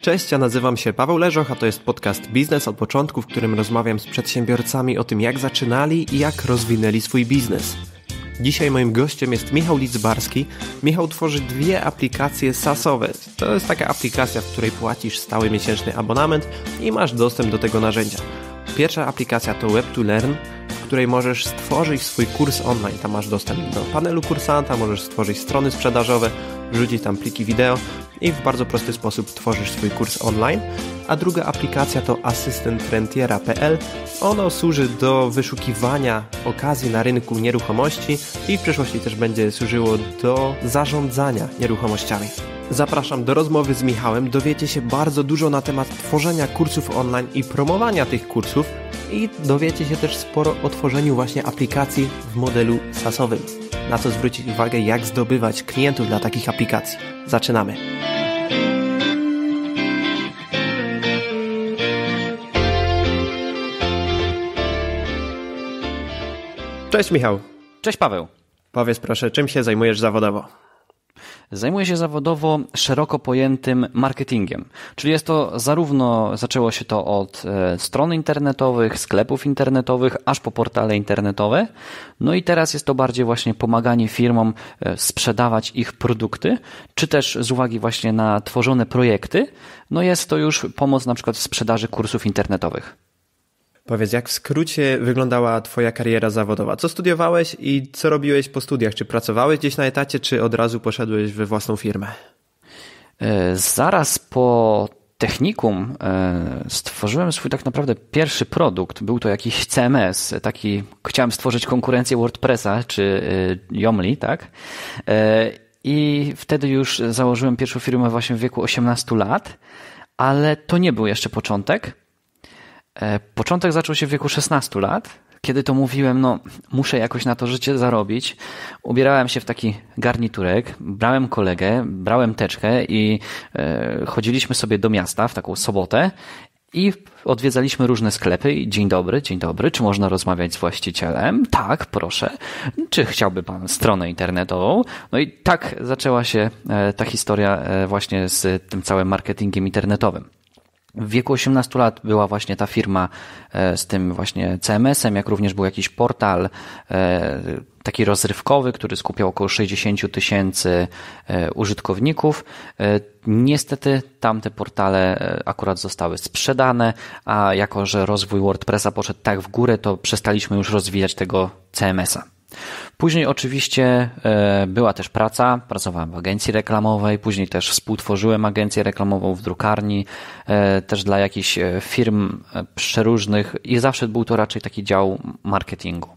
Cześć, ja nazywam się Paweł Leżoch, a to jest podcast Biznes od początku, w którym rozmawiam z przedsiębiorcami o tym, jak zaczynali i jak rozwinęli swój biznes. Dzisiaj moim gościem jest Michał Lidzbarski. Michał tworzy dwie aplikacje SaaSowe. To jest taka aplikacja, w której płacisz stały miesięczny abonament i masz dostęp do tego narzędzia. Pierwsza aplikacja to Web2Learn, w której możesz stworzyć swój kurs online. Tam masz dostęp do panelu kursanta, możesz stworzyć strony sprzedażowe, rzucić tam pliki wideo i w bardzo prosty sposób tworzysz swój kurs online. A druga aplikacja to asystentfrontiera.pl. Ono służy do wyszukiwania okazji na rynku nieruchomości i w przyszłości też będzie służyło do zarządzania nieruchomościami. Zapraszam do rozmowy z Michałem. Dowiecie się bardzo dużo na temat tworzenia kursów online i promowania tych kursów i dowiecie się też sporo o tworzeniu właśnie aplikacji w modelu SaaSowym. Na co zwrócić uwagę, jak zdobywać klientów dla takich aplikacji. Zaczynamy. Cześć Michał. Cześć Paweł. Powiedz proszę, czym się zajmujesz zawodowo? Zajmuje się zawodowo szeroko pojętym marketingiem. Czyli jest to zarówno, zaczęło się to od e, stron internetowych, sklepów internetowych, aż po portale internetowe. No i teraz jest to bardziej właśnie pomaganie firmom e, sprzedawać ich produkty, czy też z uwagi właśnie na tworzone projekty, no jest to już pomoc na przykład w sprzedaży kursów internetowych. Powiedz, jak w skrócie wyglądała Twoja kariera zawodowa? Co studiowałeś i co robiłeś po studiach? Czy pracowałeś gdzieś na etacie, czy od razu poszedłeś we własną firmę? E, zaraz po technikum e, stworzyłem swój tak naprawdę pierwszy produkt. Był to jakiś CMS, taki chciałem stworzyć konkurencję WordPressa czy e, Yomli, tak? I wtedy już założyłem pierwszą firmę właśnie w wieku 18 lat, ale to nie był jeszcze początek. E, początek zaczął się w wieku 16 lat, kiedy to mówiłem, no muszę jakoś na to życie zarobić. Ubierałem się w taki garniturek, brałem kolegę, brałem teczkę i e, chodziliśmy sobie do miasta w taką sobotę i odwiedzaliśmy różne sklepy dzień dobry, dzień dobry, czy można rozmawiać z właścicielem? Tak, proszę. Czy chciałby pan stronę internetową? No i tak zaczęła się e, ta historia właśnie z tym całym marketingiem internetowym. W wieku 18 lat była właśnie ta firma e, z tym właśnie CMS-em, jak również był jakiś portal e, taki rozrywkowy, który skupiał około 60 tysięcy e, użytkowników. Niestety tamte portale akurat zostały sprzedane, a jako że rozwój WordPressa poszedł tak w górę, to przestaliśmy już rozwijać tego CMS-a. Później oczywiście e, była też praca, pracowałem w agencji reklamowej, później też współtworzyłem agencję reklamową w drukarni, e, też dla jakichś e, firm przeróżnych i zawsze był to raczej taki dział marketingu.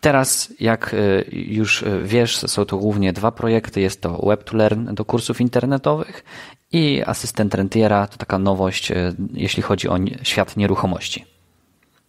Teraz, jak już wiesz, są to głównie dwa projekty. Jest to Web 2 Learn do kursów internetowych i asystent rentiera to taka nowość, jeśli chodzi o świat nieruchomości.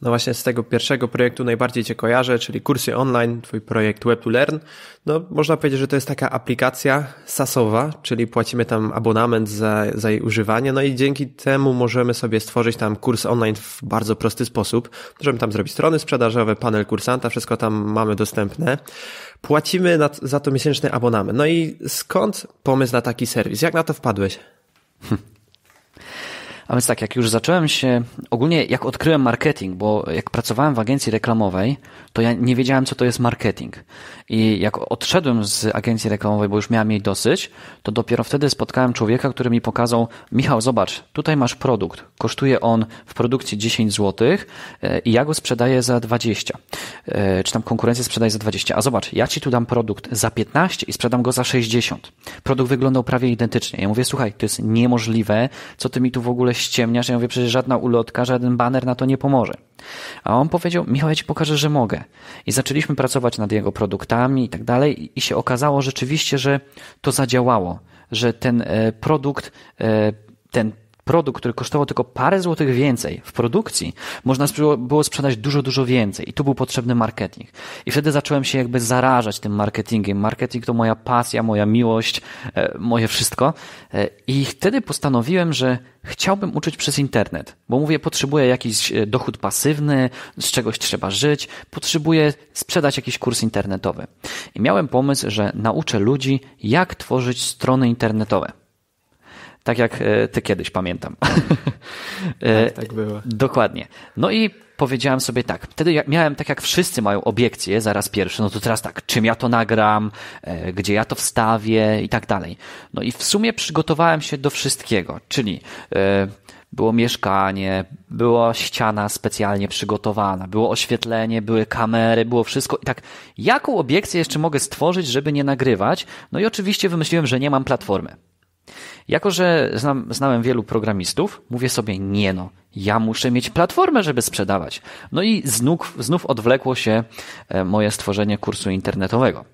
No właśnie z tego pierwszego projektu najbardziej Cię kojarzę, czyli kursy online, Twój projekt Web to Learn. No można powiedzieć, że to jest taka aplikacja SASowa, czyli płacimy tam abonament za, za jej używanie, no i dzięki temu możemy sobie stworzyć tam kurs online w bardzo prosty sposób. Możemy tam zrobić strony sprzedażowe, panel kursanta, wszystko tam mamy dostępne. Płacimy na, za to miesięczny abonament. No i skąd pomysł na taki serwis? Jak na to wpadłeś? A więc tak, jak już zacząłem się, ogólnie jak odkryłem marketing, bo jak pracowałem w agencji reklamowej, to ja nie wiedziałem, co to jest marketing. I jak odszedłem z agencji reklamowej, bo już miałem jej dosyć, to dopiero wtedy spotkałem człowieka, który mi pokazał: Michał, zobacz, tutaj masz produkt. Kosztuje on w produkcji 10 zł e, i ja go sprzedaję za 20. E, czy tam konkurencja sprzedaje za 20. A zobacz, ja ci tu dam produkt za 15 i sprzedam go za 60. Produkt wyglądał prawie identycznie. Ja mówię: Słuchaj, to jest niemożliwe, co ty mi tu w ogóle ściemniasz? Ja mówię: Przecież żadna ulotka, żaden baner na to nie pomoże. A on powiedział, Michał, ja ci pokażę, że mogę. I zaczęliśmy pracować nad jego produktami i tak dalej i się okazało rzeczywiście, że to zadziałało, że ten e, produkt, e, ten produkt, który kosztował tylko parę złotych więcej w produkcji, można było sprzedać dużo, dużo więcej. I tu był potrzebny marketing. I wtedy zacząłem się jakby zarażać tym marketingiem. Marketing to moja pasja, moja miłość, e, moje wszystko. E, I wtedy postanowiłem, że chciałbym uczyć przez internet, bo mówię, potrzebuję jakiś e, dochód pasywny, z czegoś trzeba żyć, potrzebuję sprzedać jakiś kurs internetowy. I miałem pomysł, że nauczę ludzi, jak tworzyć strony internetowe tak jak e, ty kiedyś pamiętam. E, tak, tak było. Dokładnie. No i powiedziałem sobie tak, wtedy miałem, tak jak wszyscy mają obiekcje zaraz pierwsze, no to teraz tak, czym ja to nagram, e, gdzie ja to wstawię i tak dalej. No i w sumie przygotowałem się do wszystkiego, czyli było mieszkanie, była ściana specjalnie przygotowana, było oświetlenie, były kamery, było wszystko. I tak, jaką obiekcję jeszcze mogę stworzyć, żeby nie nagrywać? No i oczywiście wymyśliłem, że nie mam platformy. Jako, że znam, znałem wielu programistów, mówię sobie, nie no, ja muszę mieć platformę, żeby sprzedawać. No i znów, znów odwlekło się e, moje stworzenie kursu internetowego.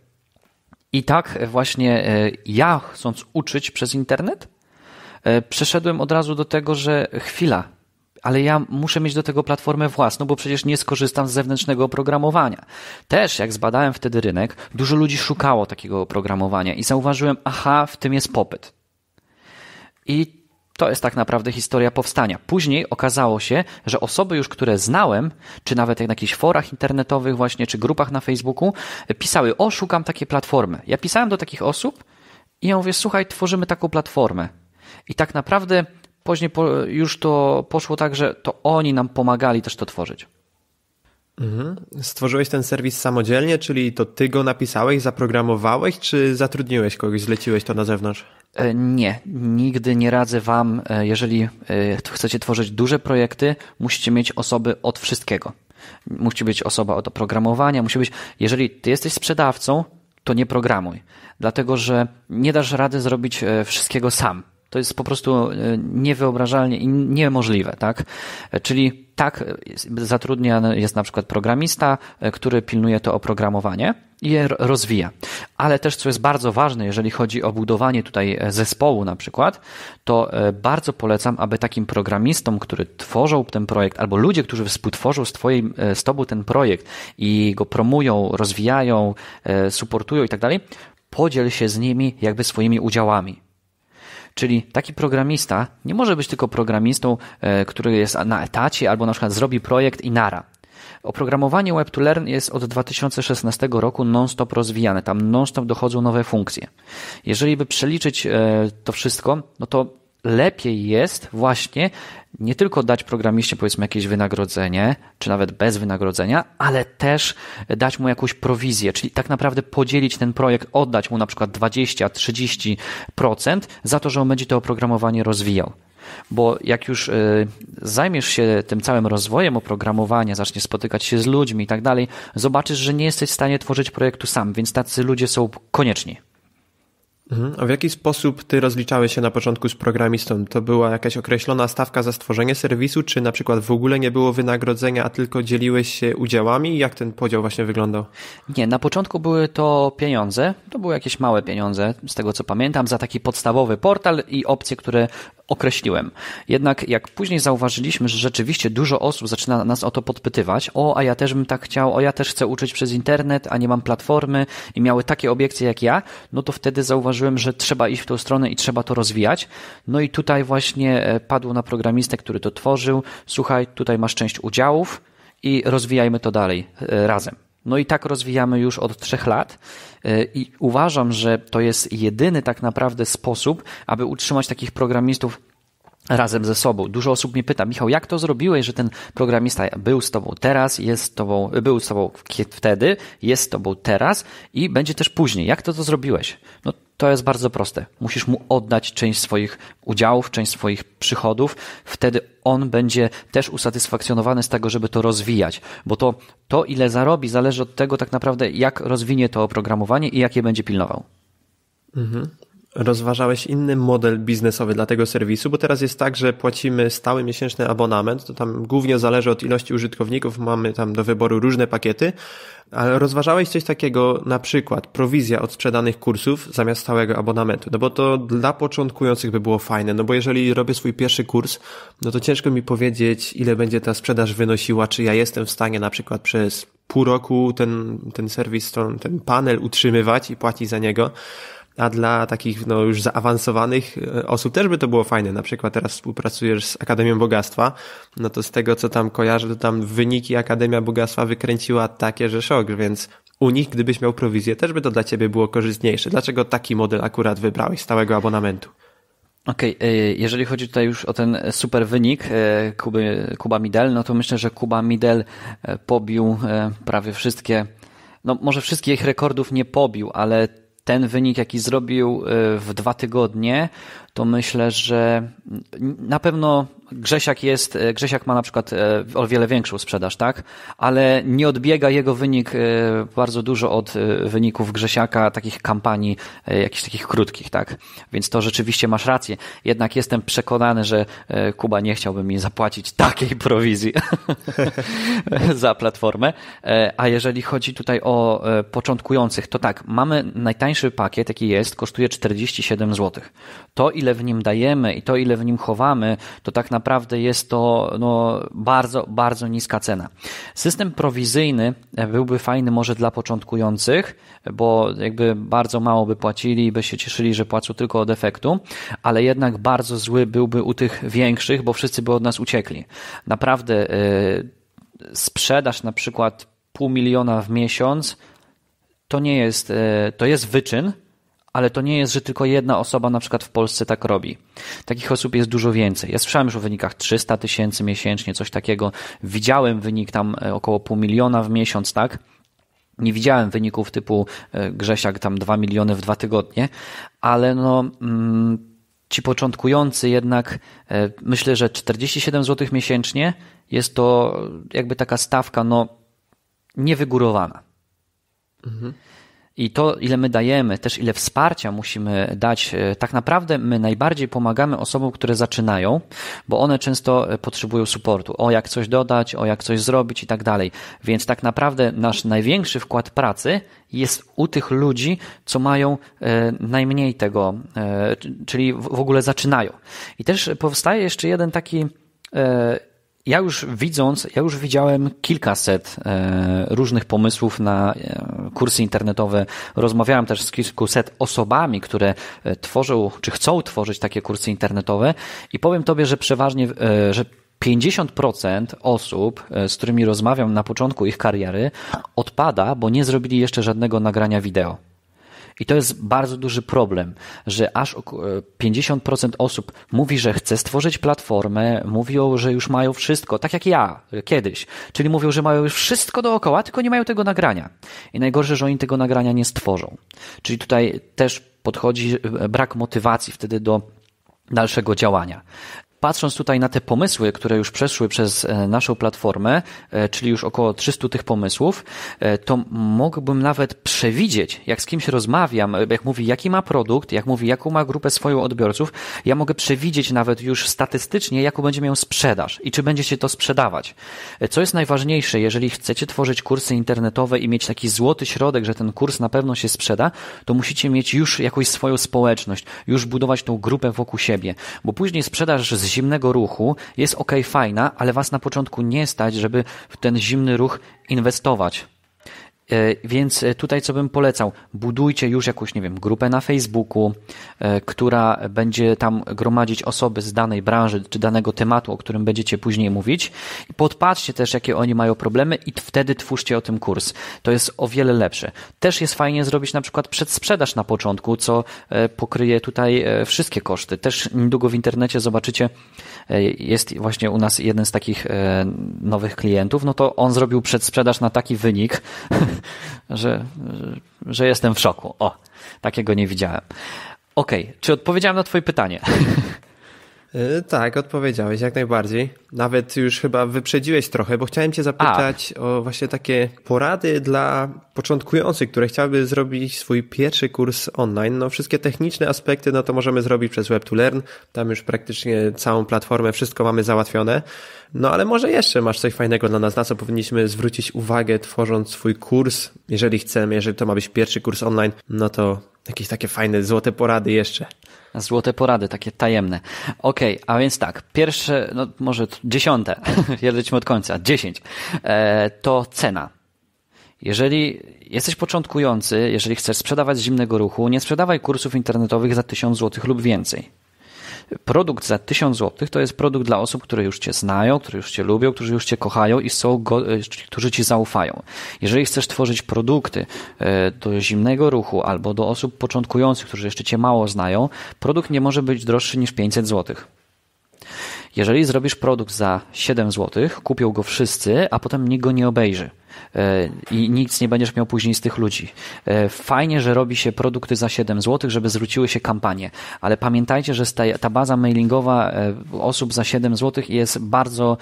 I tak właśnie e, ja, chcąc uczyć przez internet, e, przeszedłem od razu do tego, że chwila, ale ja muszę mieć do tego platformę własną, bo przecież nie skorzystam z zewnętrznego oprogramowania. Też, jak zbadałem wtedy rynek, dużo ludzi szukało takiego oprogramowania i zauważyłem, aha, w tym jest popyt i to jest tak naprawdę historia powstania. Później okazało się, że osoby już, które znałem, czy nawet na jakichś forach internetowych właśnie, czy grupach na Facebooku, pisały, o, szukam takiej platformy. Ja pisałem do takich osób i ja mówię, słuchaj, tworzymy taką platformę. I tak naprawdę później już to poszło tak, że to oni nam pomagali też to tworzyć. Mhm. Stworzyłeś ten serwis samodzielnie, czyli to ty go napisałeś, zaprogramowałeś, czy zatrudniłeś kogoś, zleciłeś to na zewnątrz? E, nie, nigdy nie radzę Wam, e, jeżeli e, chcecie tworzyć duże projekty, musicie mieć osoby od wszystkiego. Musi być osoba od oprogramowania, musi być. Jeżeli Ty jesteś sprzedawcą, to nie programuj, dlatego że nie dasz rady zrobić wszystkiego sam. To jest po prostu e, niewyobrażalnie i niemożliwe, tak? Czyli tak, e, zatrudniany jest na przykład programista, e, który pilnuje to oprogramowanie i je rozwija. Ale też, co jest bardzo ważne, jeżeli chodzi o budowanie tutaj zespołu na przykład, to bardzo polecam, aby takim programistom, który tworzą ten projekt, albo ludzie, którzy współtworzą z, twoim, z tobą ten projekt i go promują, rozwijają, supportują i tak dalej, podziel się z nimi jakby swoimi udziałami. Czyli taki programista nie może być tylko programistą, e, który jest na etacie albo na przykład zrobi projekt i nara. Oprogramowanie Web to Learn jest od 2016 roku non-stop rozwijane, tam non-stop dochodzą nowe funkcje. Jeżeli by przeliczyć e, to wszystko, no to lepiej jest właśnie nie tylko dać programiście powiedzmy jakieś wynagrodzenie, czy nawet bez wynagrodzenia, ale też dać mu jakąś prowizję, czyli tak naprawdę podzielić ten projekt, oddać mu na przykład 20-30% za to, że on będzie to oprogramowanie rozwijał. Bo jak już y, zajmiesz się tym całym rozwojem oprogramowania, zaczniesz spotykać się z ludźmi i tak dalej, zobaczysz, że nie jesteś w stanie tworzyć projektu sam, więc tacy ludzie są konieczni. Mhm. A w jaki sposób ty rozliczałeś się na początku z programistą? To była jakaś określona stawka za stworzenie serwisu, czy na przykład w ogóle nie było wynagrodzenia, a tylko dzieliłeś się udziałami? Jak ten podział właśnie wyglądał? Nie, na początku były to pieniądze. To były jakieś małe pieniądze, z tego co pamiętam, za taki podstawowy portal i opcje, które określiłem. Jednak jak później zauważyliśmy, że rzeczywiście dużo osób zaczyna nas o to podpytywać, o, a ja też bym tak chciał, o, ja też chcę uczyć przez internet, a nie mam platformy i miały takie obiekcje jak ja, no to wtedy zauważyliśmy, zauważyłem, że trzeba iść w tą stronę i trzeba to rozwijać. No i tutaj właśnie e, padło na programistę, który to tworzył. Słuchaj, tutaj masz część udziałów i rozwijajmy to dalej e, razem. No i tak rozwijamy już od trzech lat e, i uważam, że to jest jedyny tak naprawdę sposób, aby utrzymać takich programistów razem ze sobą. Dużo osób mnie pyta, Michał, jak to zrobiłeś, że ten programista był z tobą teraz, jest z tobą, był z tobą wtedy, jest z tobą teraz i będzie też później. Jak to to zrobiłeś? No to jest bardzo proste. Musisz mu oddać część swoich udziałów, część swoich przychodów. Wtedy on będzie też usatysfakcjonowany z tego, żeby to rozwijać, bo to, to ile zarobi, zależy od tego tak naprawdę, jak rozwinie to oprogramowanie i jak je będzie pilnował. Mhm rozważałeś inny model biznesowy dla tego serwisu, bo teraz jest tak, że płacimy stały miesięczny abonament, to tam głównie zależy od ilości użytkowników, mamy tam do wyboru różne pakiety, ale rozważałeś coś takiego, na przykład prowizja od sprzedanych kursów zamiast stałego abonamentu, no bo to dla początkujących by było fajne, no bo jeżeli robię swój pierwszy kurs, no to ciężko mi powiedzieć, ile będzie ta sprzedaż wynosiła, czy ja jestem w stanie na przykład przez pół roku ten, ten serwis, ten panel utrzymywać i płacić za niego a dla takich no, już zaawansowanych e, osób też by to było fajne. Na przykład teraz współpracujesz z Akademią Bogactwa, no to z tego co tam kojarzę, to tam wyniki Akademia Bogactwa wykręciła takie, że szok, więc u nich, gdybyś miał prowizję, też by to dla ciebie było korzystniejsze. Dlaczego taki model akurat wybrałeś stałego abonamentu? Okej, okay, e, jeżeli chodzi tutaj już o ten super wynik e, Kuby, Kuba Midel, no to myślę, że Kuba Midel pobił prawie wszystkie, no może wszystkich rekordów nie pobił, ale ten wynik, jaki zrobił e, w dwa tygodnie, to myślę, że na pewno Grzesiak jest, e, Grzesiak ma na przykład e, o wiele większą sprzedaż, tak? Ale nie odbiega jego wynik e, bardzo dużo od wyników Grzesiaka takich kampanii, jakichś takich krótkich, tak? Więc to rzeczywiście masz rację. Jednak jestem przekonany, że Kuba nie chciałby mi zapłacić takiej prowizji za platformę. A jeżeli chodzi tutaj o początkujących, to tak, mamy najtańszy pakiet, jaki jest, kosztuje 47 zł. To ile w nim dajemy i to, ile w nim chowamy, to tak naprawdę jest to no, bardzo, bardzo niska cena. System prowizyjny e, byłby fajny może dla początkujących, bo jakby bardzo mało by płacili i by się cieszyli, że płacą tylko od efektu, ale jednak bardzo zły byłby u tych większych, bo wszyscy by od nas uciekli. Naprawdę yy, sprzedaż na przykład pół miliona w miesiąc to nie jest, e, to jest wyczyn, ale to nie jest, że tylko jedna osoba na przykład w Polsce tak robi. Takich osób jest dużo więcej. Ja słyszałem już o wynikach 300 tysięcy miesięcznie, coś takiego. Widziałem wynik tam e, około pół miliona w miesiąc, tak? Nie widziałem wyników typu e, Grzesiak tam 2 miliony w dwa tygodnie, ale no. Mm, ci początkujący jednak, e, myślę, że 47 zł miesięcznie jest to jakby taka stawka, no niewygórowana. Mhm. I to, ile my dajemy, też ile wsparcia musimy dać, e, tak naprawdę my najbardziej pomagamy osobom, które zaczynają, bo one często e, potrzebują supportu. O jak coś dodać, o jak coś zrobić i tak dalej. Więc tak naprawdę nasz największy wkład pracy jest u tych ludzi, co mają e, najmniej tego, czyli w ogóle zaczynają. I też powstaje jeszcze jeden taki ja już widząc, ja już widziałem kilkaset e, różnych pomysłów na e, kursy internetowe. Rozmawiałem też z kilkuset osobami, które e, tworzą, czy chcą tworzyć takie kursy internetowe i powiem Tobie, że przeważnie, że 50% osób, z którymi rozmawiam na początku ich kariery, odpada, bo nie zrobili jeszcze żadnego nagrania wideo. I to jest bardzo duży problem, że aż 50% osób mówi, że chce stworzyć platformę, mówią, że już mają wszystko, tak jak ja kiedyś. Czyli mówią, że mają już wszystko dookoła, tylko nie mają tego nagrania. I najgorsze, że oni tego nagrania nie stworzą. Czyli tutaj też podchodzi e, brak motywacji wtedy do dalszego działania. Patrząc tutaj na te pomysły, które już przeszły przez e, naszą platformę, e, czyli już około 300 tych pomysłów, e, to mógłbym nawet przewidzieć, jak z kimś rozmawiam, jak mówi, jaki ma produkt, jak mówi, jaką ma grupę swoją odbiorców, ja mogę przewidzieć nawet już statystycznie, jaką będzie miał sprzedaż i czy będzie się to sprzedawać. Co jest najważniejsze, jeżeli chcecie tworzyć kursy internetowe i mieć taki złoty środek, że ten kurs na pewno się sprzeda, to musicie mieć już jakąś swoją społeczność, już budować tą grupę wokół siebie, bo później sprzedaż z zimnego ruchu jest ok, fajna, ale was na początku nie stać, żeby w ten zimny ruch inwestować. E, więc e, tutaj co bym polecał? Budujcie już jakąś, nie wiem, grupę na Facebooku, e, która będzie tam gromadzić osoby z danej branży czy danego tematu, o którym będziecie później mówić. Podpatrzcie też, jakie oni mają problemy i wtedy twórzcie o tym kurs. To jest o wiele lepsze. Też jest fajnie zrobić na przykład przedsprzedaż na początku, co pokryje tutaj wszystkie koszty. Też niedługo w internecie zobaczycie, jest właśnie u nas jeden z takich nowych klientów, no to on zrobił przedsprzedaż na taki wynik, że, że jestem w szoku. O, takiego nie widziałem. Okej, okay. czy odpowiedziałem na Twoje pytanie? E, tak, odpowiedziałeś jak najbardziej. Nawet już chyba wyprzedziłeś trochę, bo chciałem Cię zapytać A. Tak. o właśnie takie porady dla początkujących, które chciałyby zrobić swój pierwszy kurs online. No, wszystkie techniczne aspekty, no to możemy zrobić przez web 2 learn Tam już praktycznie całą platformę, wszystko mamy załatwione. No, ale może jeszcze masz coś fajnego dla nas, na co powinniśmy zwrócić uwagę, tworząc swój kurs. Jeżeli chcemy, jeżeli to ma być pierwszy kurs online, no to Jakieś takie fajne, złote porady jeszcze. Złote porady, takie tajemne. Okej, okay, a więc tak, pierwsze, no może dziesiąte, jedziemy od końca, dziesięć, e, to cena. Jeżeli jesteś początkujący, jeżeli chcesz sprzedawać z zimnego ruchu, nie sprzedawaj kursów internetowych za tysiąc złotych lub więcej. Produkt za 1000 zł to jest produkt dla osób, które już Cię znają, które już Cię lubią, którzy już Cię kochają i są go, e, którzy Ci zaufają. Jeżeli chcesz tworzyć produkty e, do zimnego ruchu albo do osób początkujących, którzy jeszcze Cię mało znają, produkt nie może być droższy niż 500 złotych. Jeżeli zrobisz produkt za 7 zł, kupią go wszyscy, a potem nikt go nie obejrzy e, i nic nie będziesz miał później z tych ludzi. E, fajnie, że robi się produkty za 7 zł, żeby zwróciły się kampanie, ale pamiętajcie, że ta baza mailingowa e, osób za 7 zł jest bardzo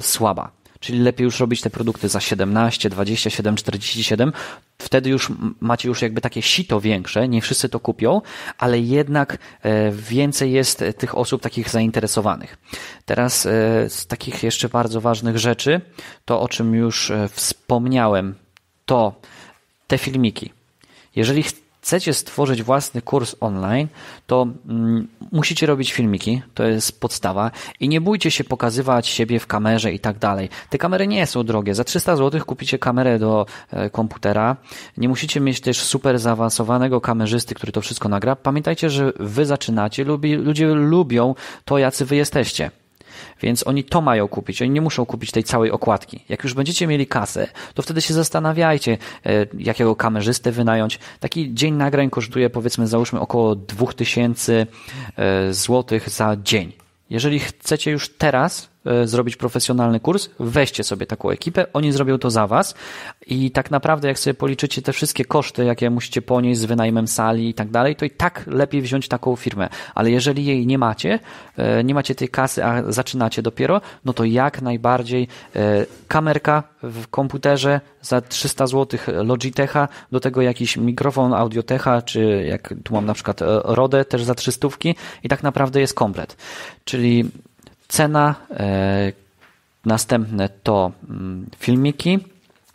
słaba. Czyli lepiej już robić te produkty za 17, 27, 47. Wtedy już macie już jakby takie sito większe, nie wszyscy to kupią, ale jednak e, więcej jest tych osób takich zainteresowanych. Teraz e, z takich jeszcze bardzo ważnych rzeczy, to o czym już e, wspomniałem, to te filmiki. Jeżeli chcecie stworzyć własny kurs online, to mm, musicie robić filmiki, to jest podstawa i nie bójcie się pokazywać siebie w kamerze i tak dalej. Te kamery nie są drogie. Za 300 zł kupicie kamerę do e, komputera. Nie musicie mieć też super zaawansowanego kamerzysty, który to wszystko nagra. Pamiętajcie, że wy zaczynacie, ludzie lubią to, jacy wy jesteście. Więc oni to mają kupić, oni nie muszą kupić tej całej okładki. Jak już będziecie mieli kasę, to wtedy się zastanawiajcie, e, jakiego kamerzystę wynająć. Taki dzień nagrań kosztuje powiedzmy załóżmy około 2000 e, złotych za dzień. Jeżeli chcecie już teraz E, zrobić profesjonalny kurs, weźcie sobie taką ekipę, oni zrobią to za was i tak naprawdę jak sobie policzycie te wszystkie koszty, jakie musicie ponieść z wynajmem sali i tak dalej, to i tak lepiej wziąć taką firmę, ale jeżeli jej nie macie, e, nie macie tej kasy, a zaczynacie dopiero, no to jak najbardziej e, kamerka w komputerze za 300 zł Logitecha, do tego jakiś mikrofon Audiotecha, czy jak tu mam na przykład Rodę też za 300 i tak naprawdę jest komplet. Czyli cena. E, następne to mm, filmiki.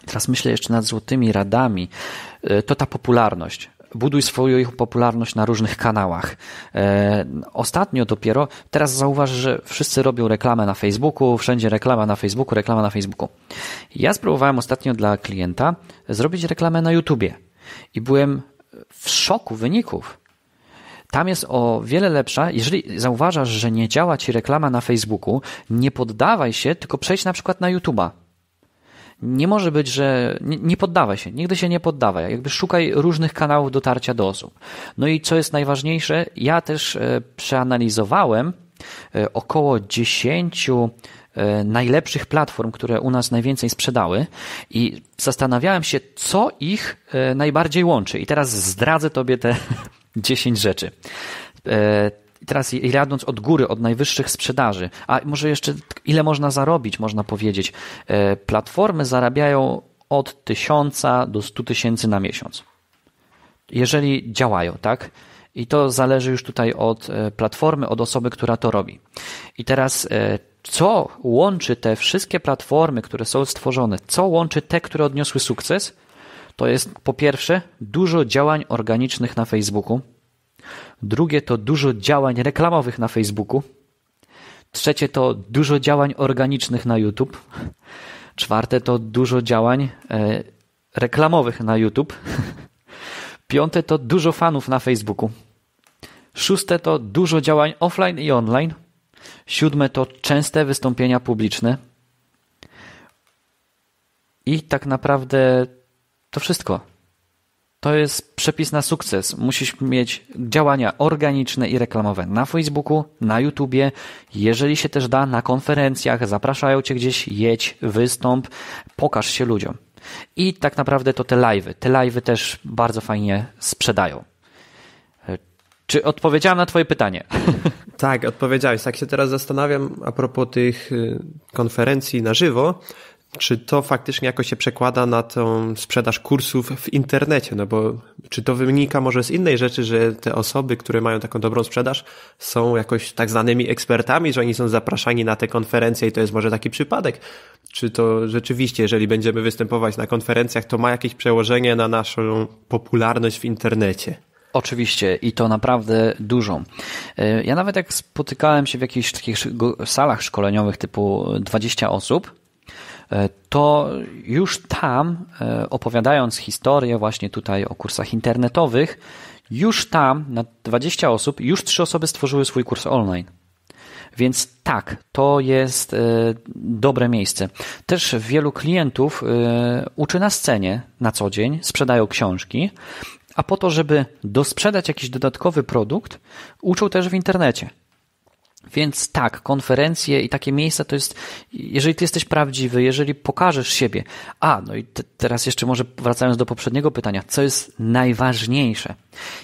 Teraz myślę jeszcze nad złotymi radami. E, to ta popularność buduj swoją ich popularność na różnych kanałach. E, ostatnio dopiero, teraz zauważ, że wszyscy robią reklamę na Facebooku, wszędzie reklama na Facebooku, reklama na Facebooku. Ja spróbowałem ostatnio dla klienta zrobić reklamę na YouTubie i byłem w szoku wyników. Tam jest o wiele lepsza. Jeżeli zauważasz, że nie działa ci reklama na Facebooku, nie poddawaj się, tylko przejdź na przykład na YouTube'a. Nie może być, że nie, nie, poddawaj się, nigdy się nie poddawaj. Jakby szukaj różnych kanałów dotarcia do osób. No i co jest najważniejsze, ja też e, przeanalizowałem e, około 10 e, najlepszych platform, które u nas najwięcej sprzedały i zastanawiałem się, co ich najbardziej łączy. I teraz zdradzę tobie te 10 rzeczy. E, teraz jadąc od góry, od najwyższych sprzedaży, a może jeszcze ile można zarobić, można powiedzieć. E, platformy zarabiają od 1000 do 100 tysięcy na miesiąc. Jeżeli działają, tak? I to zależy już tutaj od e, platformy, od osoby, która to robi. I teraz, co łączy te wszystkie platformy, które są stworzone? Co łączy te, które odniosły sukces? to jest po pierwsze dużo działań organicznych na Facebooku, drugie to dużo działań reklamowych na Facebooku, trzecie to dużo działań organicznych na YouTube, czwarte to dużo działań e, reklamowych na YouTube, piąte to dużo fanów na Facebooku, szóste to dużo działań offline i online, siódme to częste wystąpienia publiczne. I tak naprawdę to wszystko. To jest przepis na sukces. Musisz mieć działania organiczne i reklamowe na Facebooku, na YouTubie, jeżeli się też da, na konferencjach, zapraszają cię gdzieś, jedź, wystąp, pokaż się ludziom. I tak naprawdę to te live'y. Te live'y też bardzo fajnie sprzedają. Czy odpowiedziałam na Twoje pytanie? Tak, odpowiedziałeś. Tak się teraz zastanawiam a propos tych y, konferencji na żywo, czy to faktycznie jakoś się przekłada na tą sprzedaż kursów w internecie? No bo czy to wynika może z innej rzeczy, że te osoby, które mają taką dobrą sprzedaż, są jakoś tak znanymi ekspertami, że oni są zapraszani na te konferencje i to jest może taki przypadek? Czy to rzeczywiście, jeżeli będziemy występować na konferencjach, to ma jakieś przełożenie na naszą popularność w internecie? Oczywiście i to naprawdę dużą. E, ja nawet jak spotykałem się w jakichś takich salach szkoleniowych typu 20 osób, E, to już tam, e, opowiadając historię właśnie tutaj o kursach internetowych, już tam na 20 osób, już trzy osoby stworzyły swój kurs online. Więc tak, to jest e, dobre miejsce. Też wielu klientów uczy na scenie na co dzień, sprzedają książki, a po to, żeby dosprzedać jakiś dodatkowy produkt, uczą też w internecie. Więc tak, konferencje i takie miejsca to jest, jeżeli ty jesteś prawdziwy, jeżeli pokażesz siebie. A, no i te, teraz jeszcze może wracając do poprzedniego pytania, co jest najważniejsze?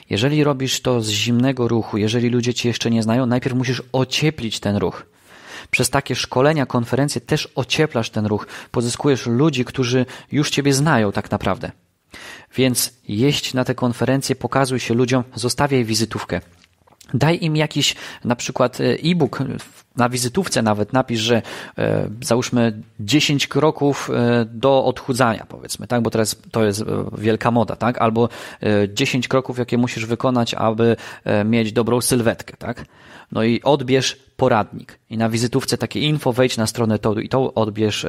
Jeżeli robisz to z zimnego ruchu, jeżeli ludzie ci jeszcze nie znają, najpierw musisz ocieplić ten ruch. Przez takie szkolenia, konferencje też ocieplasz ten ruch, pozyskujesz ludzi, którzy już ciebie znają tak naprawdę. Więc jeść na te konferencje, pokazuj się ludziom, zostawiaj wizytówkę. Daj im jakiś na przykład e, e-book, na wizytówce nawet napisz, że e, załóżmy 10 kroków e, do odchudzania, powiedzmy, tak? Bo teraz to jest wielka moda, tak? Albo 10 kroków, jakie musisz wykonać, aby mieć dobrą sylwetkę, tak? No i odbierz poradnik. I na wizytówce takie info, wejdź na stronę to i to odbierz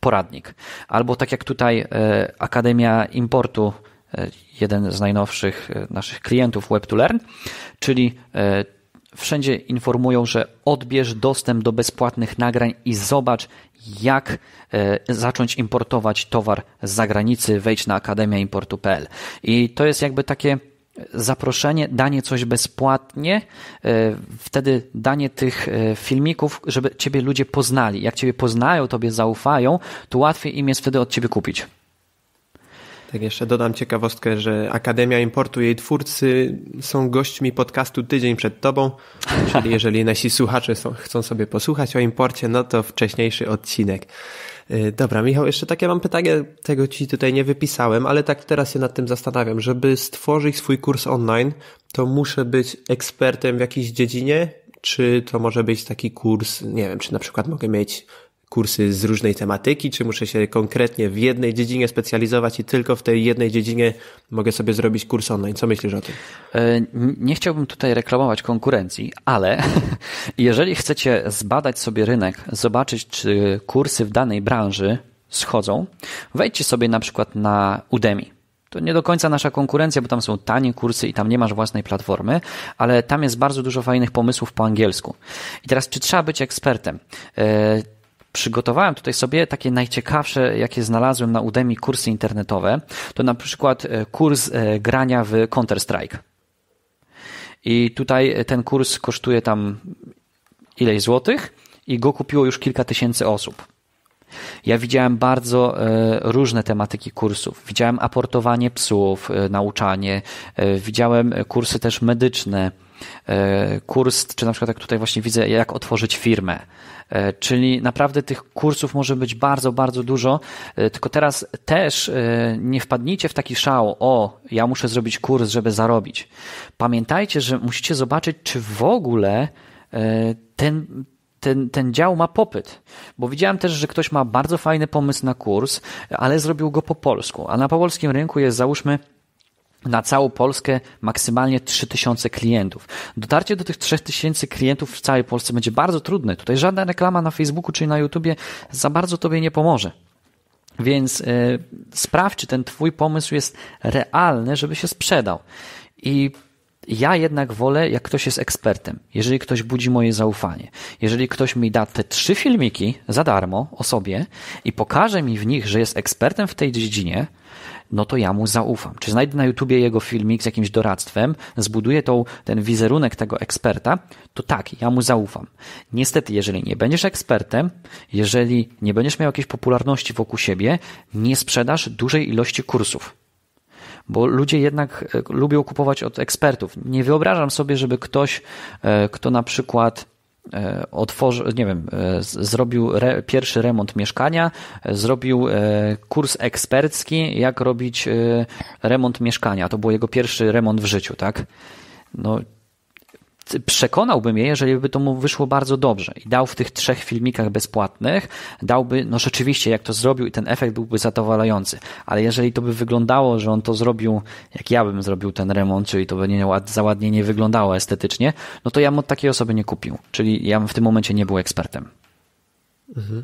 poradnik. Albo tak jak tutaj Akademia Importu E, jeden z najnowszych e, naszych klientów Web2Learn, czyli e, wszędzie informują, że odbierz dostęp do bezpłatnych nagrań i zobacz, jak zacząć importować towar z zagranicy. Wejdź na akademiaimportu.pl. I to jest jakby takie zaproszenie, danie coś bezpłatnie, wtedy danie tych filmików, żeby Ciebie ludzie poznali. Jak Ciebie poznają, Tobie zaufają, to łatwiej im jest wtedy od Ciebie kupić. Tak jeszcze dodam ciekawostkę, że Akademia Importu jej twórcy są gośćmi podcastu tydzień przed tobą, czyli jeżeli nasi słuchacze są, chcą sobie posłuchać o imporcie, no to wcześniejszy odcinek. Y, dobra, Michał, jeszcze takie mam pytanie, tego ci tutaj nie wypisałem, ale tak teraz się nad tym zastanawiam. Żeby stworzyć swój kurs online, to muszę być ekspertem w jakiejś dziedzinie, czy to może być taki kurs, nie wiem, czy na przykład mogę mieć kursy z różnej tematyki, czy muszę się konkretnie w jednej dziedzinie specjalizować i tylko w tej jednej dziedzinie mogę sobie zrobić kurs online. Co myślisz o tym? E, nie chciałbym tutaj reklamować konkurencji, ale jeżeli chcecie zbadać sobie rynek, zobaczyć, czy kursy w danej branży schodzą, wejdźcie sobie na przykład na Udemy. To nie do końca nasza konkurencja, bo tam są tanie kursy i tam nie masz własnej platformy, ale tam jest bardzo dużo fajnych pomysłów po angielsku. I teraz, czy trzeba być ekspertem? E, przygotowałem tutaj sobie takie najciekawsze, jakie znalazłem na Udemy kursy internetowe. To na przykład e, kurs e, grania w Counter-Strike. I tutaj e, ten kurs kosztuje tam ileś złotych i go kupiło już kilka tysięcy osób. Ja widziałem bardzo różne tematyki kursów. Widziałem aportowanie psów, nauczanie, widziałem kursy też medyczne, kurs, czy na przykład jak tutaj właśnie widzę, jak otworzyć firmę. E, czyli naprawdę tych kursów może być bardzo, bardzo dużo. E, tylko teraz też e, nie wpadnijcie w taki szał, o, ja muszę zrobić kurs, żeby zarobić. Pamiętajcie, że musicie zobaczyć, czy w ogóle ten, ten, ten dział ma popyt. Bo widziałem też, że ktoś ma bardzo fajny pomysł na kurs, ale zrobił go po polsku. A na polskim rynku jest, załóżmy, na całą Polskę maksymalnie 3000 klientów. Dotarcie do tych 3000 klientów w całej Polsce będzie bardzo trudne. Tutaj żadna reklama na Facebooku czy na YouTubie za bardzo Tobie nie pomoże. Więc e, sprawdź, czy ten Twój pomysł jest realny, żeby się sprzedał. I ja jednak wolę, jak ktoś jest ekspertem, jeżeli ktoś budzi moje zaufanie, jeżeli ktoś mi da te trzy filmiki za darmo o sobie i pokaże mi w nich, że jest ekspertem w tej dziedzinie, no to ja mu zaufam. Czy znajdę na YouTubie jego filmik z jakimś doradztwem, zbuduję tą, ten wizerunek tego eksperta, to tak, ja mu zaufam. Niestety, jeżeli nie będziesz ekspertem, jeżeli nie będziesz miał jakiejś popularności wokół siebie, nie sprzedasz dużej ilości kursów bo ludzie jednak e, lubią kupować od ekspertów. Nie wyobrażam sobie, żeby ktoś, e, kto na przykład E, otworzył, nie wiem, e, zrobił re, pierwszy remont mieszkania, e, zrobił kurs ekspercki, jak robić remont mieszkania. To był jego pierwszy remont w życiu, tak? No, przekonałbym je, jeżeli by to mu wyszło bardzo dobrze i dał w tych trzech filmikach bezpłatnych, dałby, no rzeczywiście, jak to zrobił i ten efekt byłby zadowalający, ale jeżeli to by wyglądało, że on to zrobił, jak ja bym zrobił ten remont, czyli to by nie, za ładnie nie wyglądało estetycznie, no to ja od takiej osoby nie kupił, czyli ja w tym momencie nie był ekspertem. Mhm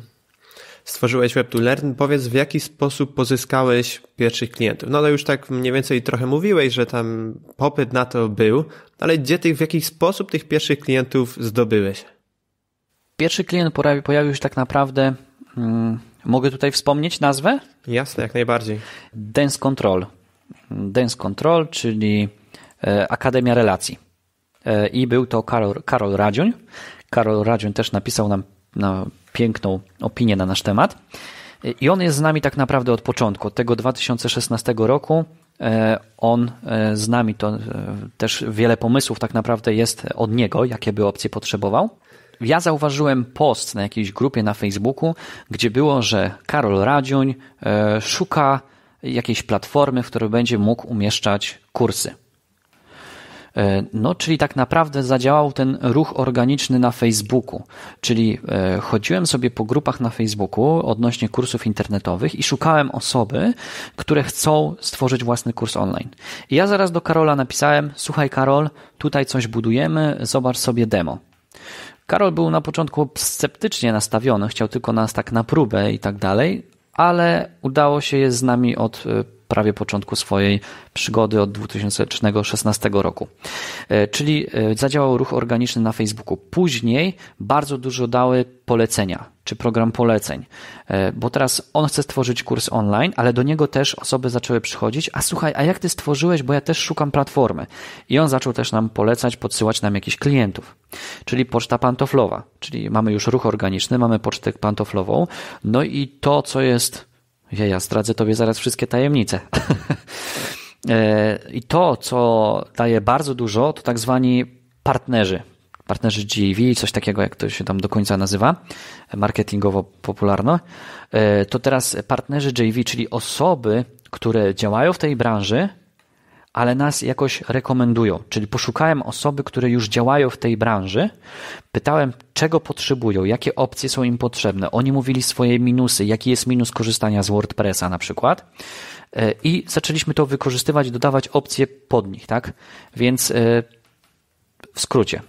stworzyłeś web learn Powiedz, w jaki sposób pozyskałeś pierwszych klientów? No, ale już tak mniej więcej trochę mówiłeś, że tam popyt na to był, ale gdzie tych, w jaki sposób tych pierwszych klientów zdobyłeś? Pierwszy klient pojawił się tak naprawdę. Hmm, mogę tutaj wspomnieć nazwę? Jasne, jak najbardziej. Dance Control. Dance Control, czyli e, Akademia Relacji. E, I był to Karol, Karol Radziuń. Karol Radziuń też napisał nam na piękną opinię na nasz temat. I on jest z nami tak naprawdę od początku, od tego 2016 roku. E, on e, z nami to e, też wiele pomysłów tak naprawdę jest od niego, jakie by opcje potrzebował. Ja zauważyłem post na jakiejś grupie na Facebooku, gdzie było, że Karol Radziuń szuka jakiejś platformy, w której będzie mógł umieszczać kursy. E, no, czyli tak naprawdę zadziałał ten ruch organiczny na Facebooku. Czyli e, chodziłem sobie po grupach na Facebooku odnośnie kursów internetowych i szukałem osoby, które chcą stworzyć własny kurs online. I ja zaraz do Karola napisałem: Słuchaj, Karol, tutaj coś budujemy, zobacz sobie demo. Karol był na początku sceptycznie nastawiony, chciał tylko nas tak na próbę i tak dalej, ale udało się je z nami od e, prawie początku swojej przygody od 2016 roku. E, czyli e, zadziałał ruch organiczny na Facebooku. Później bardzo dużo dały polecenia, czy program poleceń, e, bo teraz on chce stworzyć kurs online, ale do niego też osoby zaczęły przychodzić, a słuchaj, a jak ty stworzyłeś, bo ja też szukam platformy. I on zaczął też nam polecać, podsyłać nam jakichś klientów, czyli poczta pantoflowa, czyli mamy już ruch organiczny, mamy pocztę pantoflową, no i to, co jest ja zdradzę tobie zaraz wszystkie tajemnice. E, I to, co daje bardzo dużo, to tak zwani partnerzy. Partnerzy JV, coś takiego, jak to się tam do końca nazywa, marketingowo popularno. E, to teraz partnerzy JV, czyli osoby, które działają w tej branży, ale nas jakoś rekomendują. Czyli poszukałem osoby, które już działają w tej branży, pytałem, czego potrzebują, jakie opcje są im potrzebne. Oni mówili swoje minusy, jaki jest minus korzystania z WordPressa na przykład. E, I zaczęliśmy to wykorzystywać, dodawać opcje pod nich, tak? Więc e, w skrócie.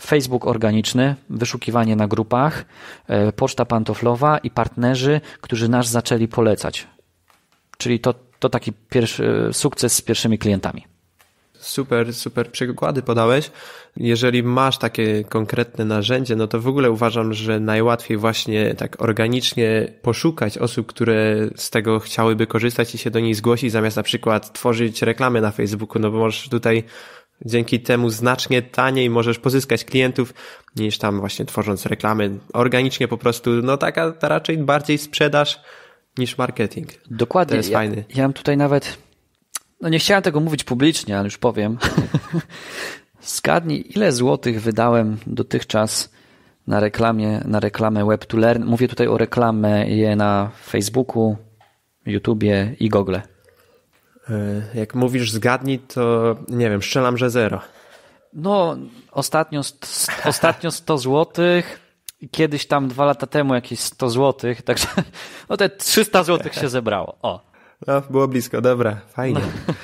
Facebook organiczny, wyszukiwanie na grupach, e, poczta pantoflowa i partnerzy, którzy nas zaczęli polecać. Czyli to, to taki pierwszy sukces z pierwszymi klientami. Super, super przykłady podałeś. Jeżeli masz takie konkretne narzędzie, no to w ogóle uważam, że najłatwiej właśnie tak organicznie poszukać osób, które z tego chciałyby korzystać i się do nich zgłosić, zamiast na przykład tworzyć reklamy na Facebooku, no bo możesz tutaj dzięki temu znacznie taniej możesz pozyskać klientów niż tam właśnie tworząc reklamy organicznie po prostu, no taka raczej bardziej sprzedaż niż marketing. Dokładnie. To jest ja, fajny. Ja mam tutaj nawet, no nie chciałem tego mówić publicznie, ale już powiem. Zgadnij, ile złotych wydałem dotychczas na reklamie, na reklamę web to learn. Mówię tutaj o reklamę je na Facebooku, YouTubie i Google. E, jak mówisz zgadnij, to nie wiem, strzelam, że zero. No, ostatnio, st ostatnio 100 złotych, kiedyś tam dwa lata temu jakieś 100 zł, także no te 300 zł się zebrało. O. No, było blisko, dobra, fajnie. No.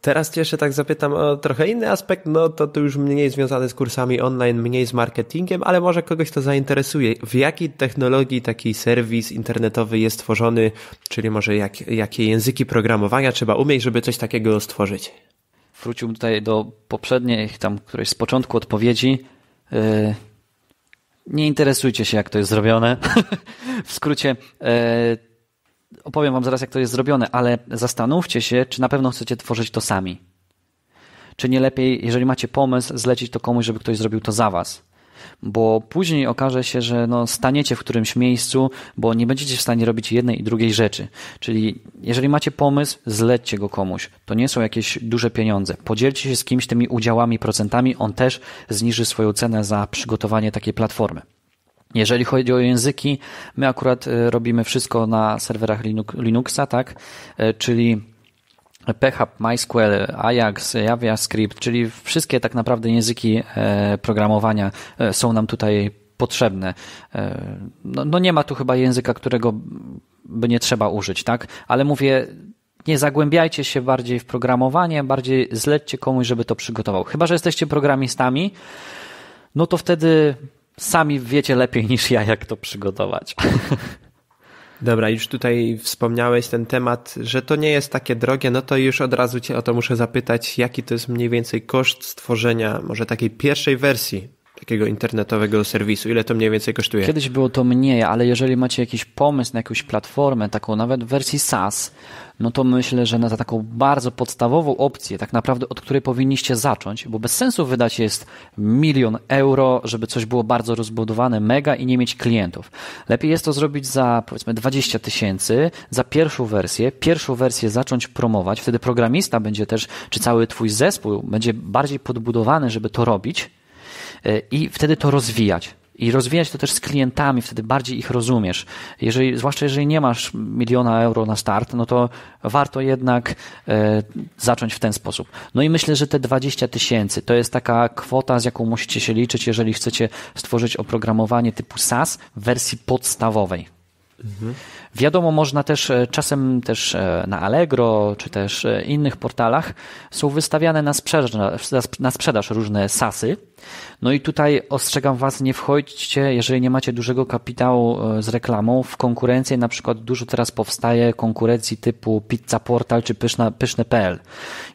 Teraz cię jeszcze tak zapytam o trochę inny aspekt, no to to już mniej związany z kursami online, mniej z marketingiem, ale może kogoś to zainteresuje. W jakiej technologii taki serwis internetowy jest tworzony, czyli może jak, jakie języki programowania trzeba umieć, żeby coś takiego stworzyć? Wróciłbym tutaj do poprzedniej, tam którejś z początku odpowiedzi. Yy nie interesujcie się, jak to jest zrobione. w skrócie, e, opowiem Wam zaraz, jak to jest zrobione, ale zastanówcie się, czy na pewno chcecie tworzyć to sami. Czy nie lepiej, jeżeli macie pomysł, zlecić to komuś, żeby ktoś zrobił to za Was bo później okaże się, że no staniecie w którymś miejscu, bo nie będziecie w stanie robić jednej i drugiej rzeczy. Czyli jeżeli macie pomysł, zlećcie go komuś. To nie są jakieś duże pieniądze. Podzielcie się z kimś tymi udziałami, procentami, on też zniży swoją cenę za przygotowanie takiej platformy. Jeżeli chodzi o języki, my akurat e, robimy wszystko na serwerach Linuxa, tak? E, czyli PHP, MySQL, Ajax, JavaScript, czyli wszystkie tak naprawdę języki e, programowania e, są nam tutaj potrzebne. E, no, no, nie ma tu chyba języka, którego by nie trzeba użyć, tak? Ale mówię, nie zagłębiajcie się bardziej w programowanie, bardziej zlećcie komuś, żeby to przygotował. Chyba, że jesteście programistami, no to wtedy sami wiecie lepiej niż ja, jak to przygotować. Dobra, już tutaj wspomniałeś ten temat, że to nie jest takie drogie, no to już od razu Cię o to muszę zapytać, jaki to jest mniej więcej koszt stworzenia może takiej pierwszej wersji takiego internetowego serwisu? Ile to mniej więcej kosztuje? Kiedyś było to mniej, ale jeżeli macie jakiś pomysł na jakąś platformę, taką nawet w wersji SaaS, no to myślę, że na taką bardzo podstawową opcję, tak naprawdę od której powinniście zacząć, bo bez sensu wydać jest milion euro, żeby coś było bardzo rozbudowane, mega i nie mieć klientów. Lepiej jest to zrobić za powiedzmy 20 tysięcy, za pierwszą wersję, pierwszą wersję zacząć promować, wtedy programista będzie też, czy cały twój zespół będzie bardziej podbudowany, żeby to robić e, i wtedy to rozwijać i rozwijać to też z klientami, wtedy bardziej ich rozumiesz. Jeżeli, zwłaszcza jeżeli nie masz miliona euro na start, no to warto jednak e, zacząć w ten sposób. No i myślę, że te 20 tysięcy to jest taka kwota, z jaką musicie się liczyć, jeżeli chcecie stworzyć oprogramowanie typu SaaS w wersji podstawowej. Mhm. Wiadomo, można też e, czasem też e, na Allegro czy też e, innych portalach są wystawiane na sprzedaż, na sprzedaż różne sasy. No i tutaj ostrzegam Was, nie wchodźcie, jeżeli nie macie dużego kapitału z reklamą, w konkurencję na przykład dużo teraz powstaje konkurencji typu Pizza Portal czy Pyszna, Pyszne.pl.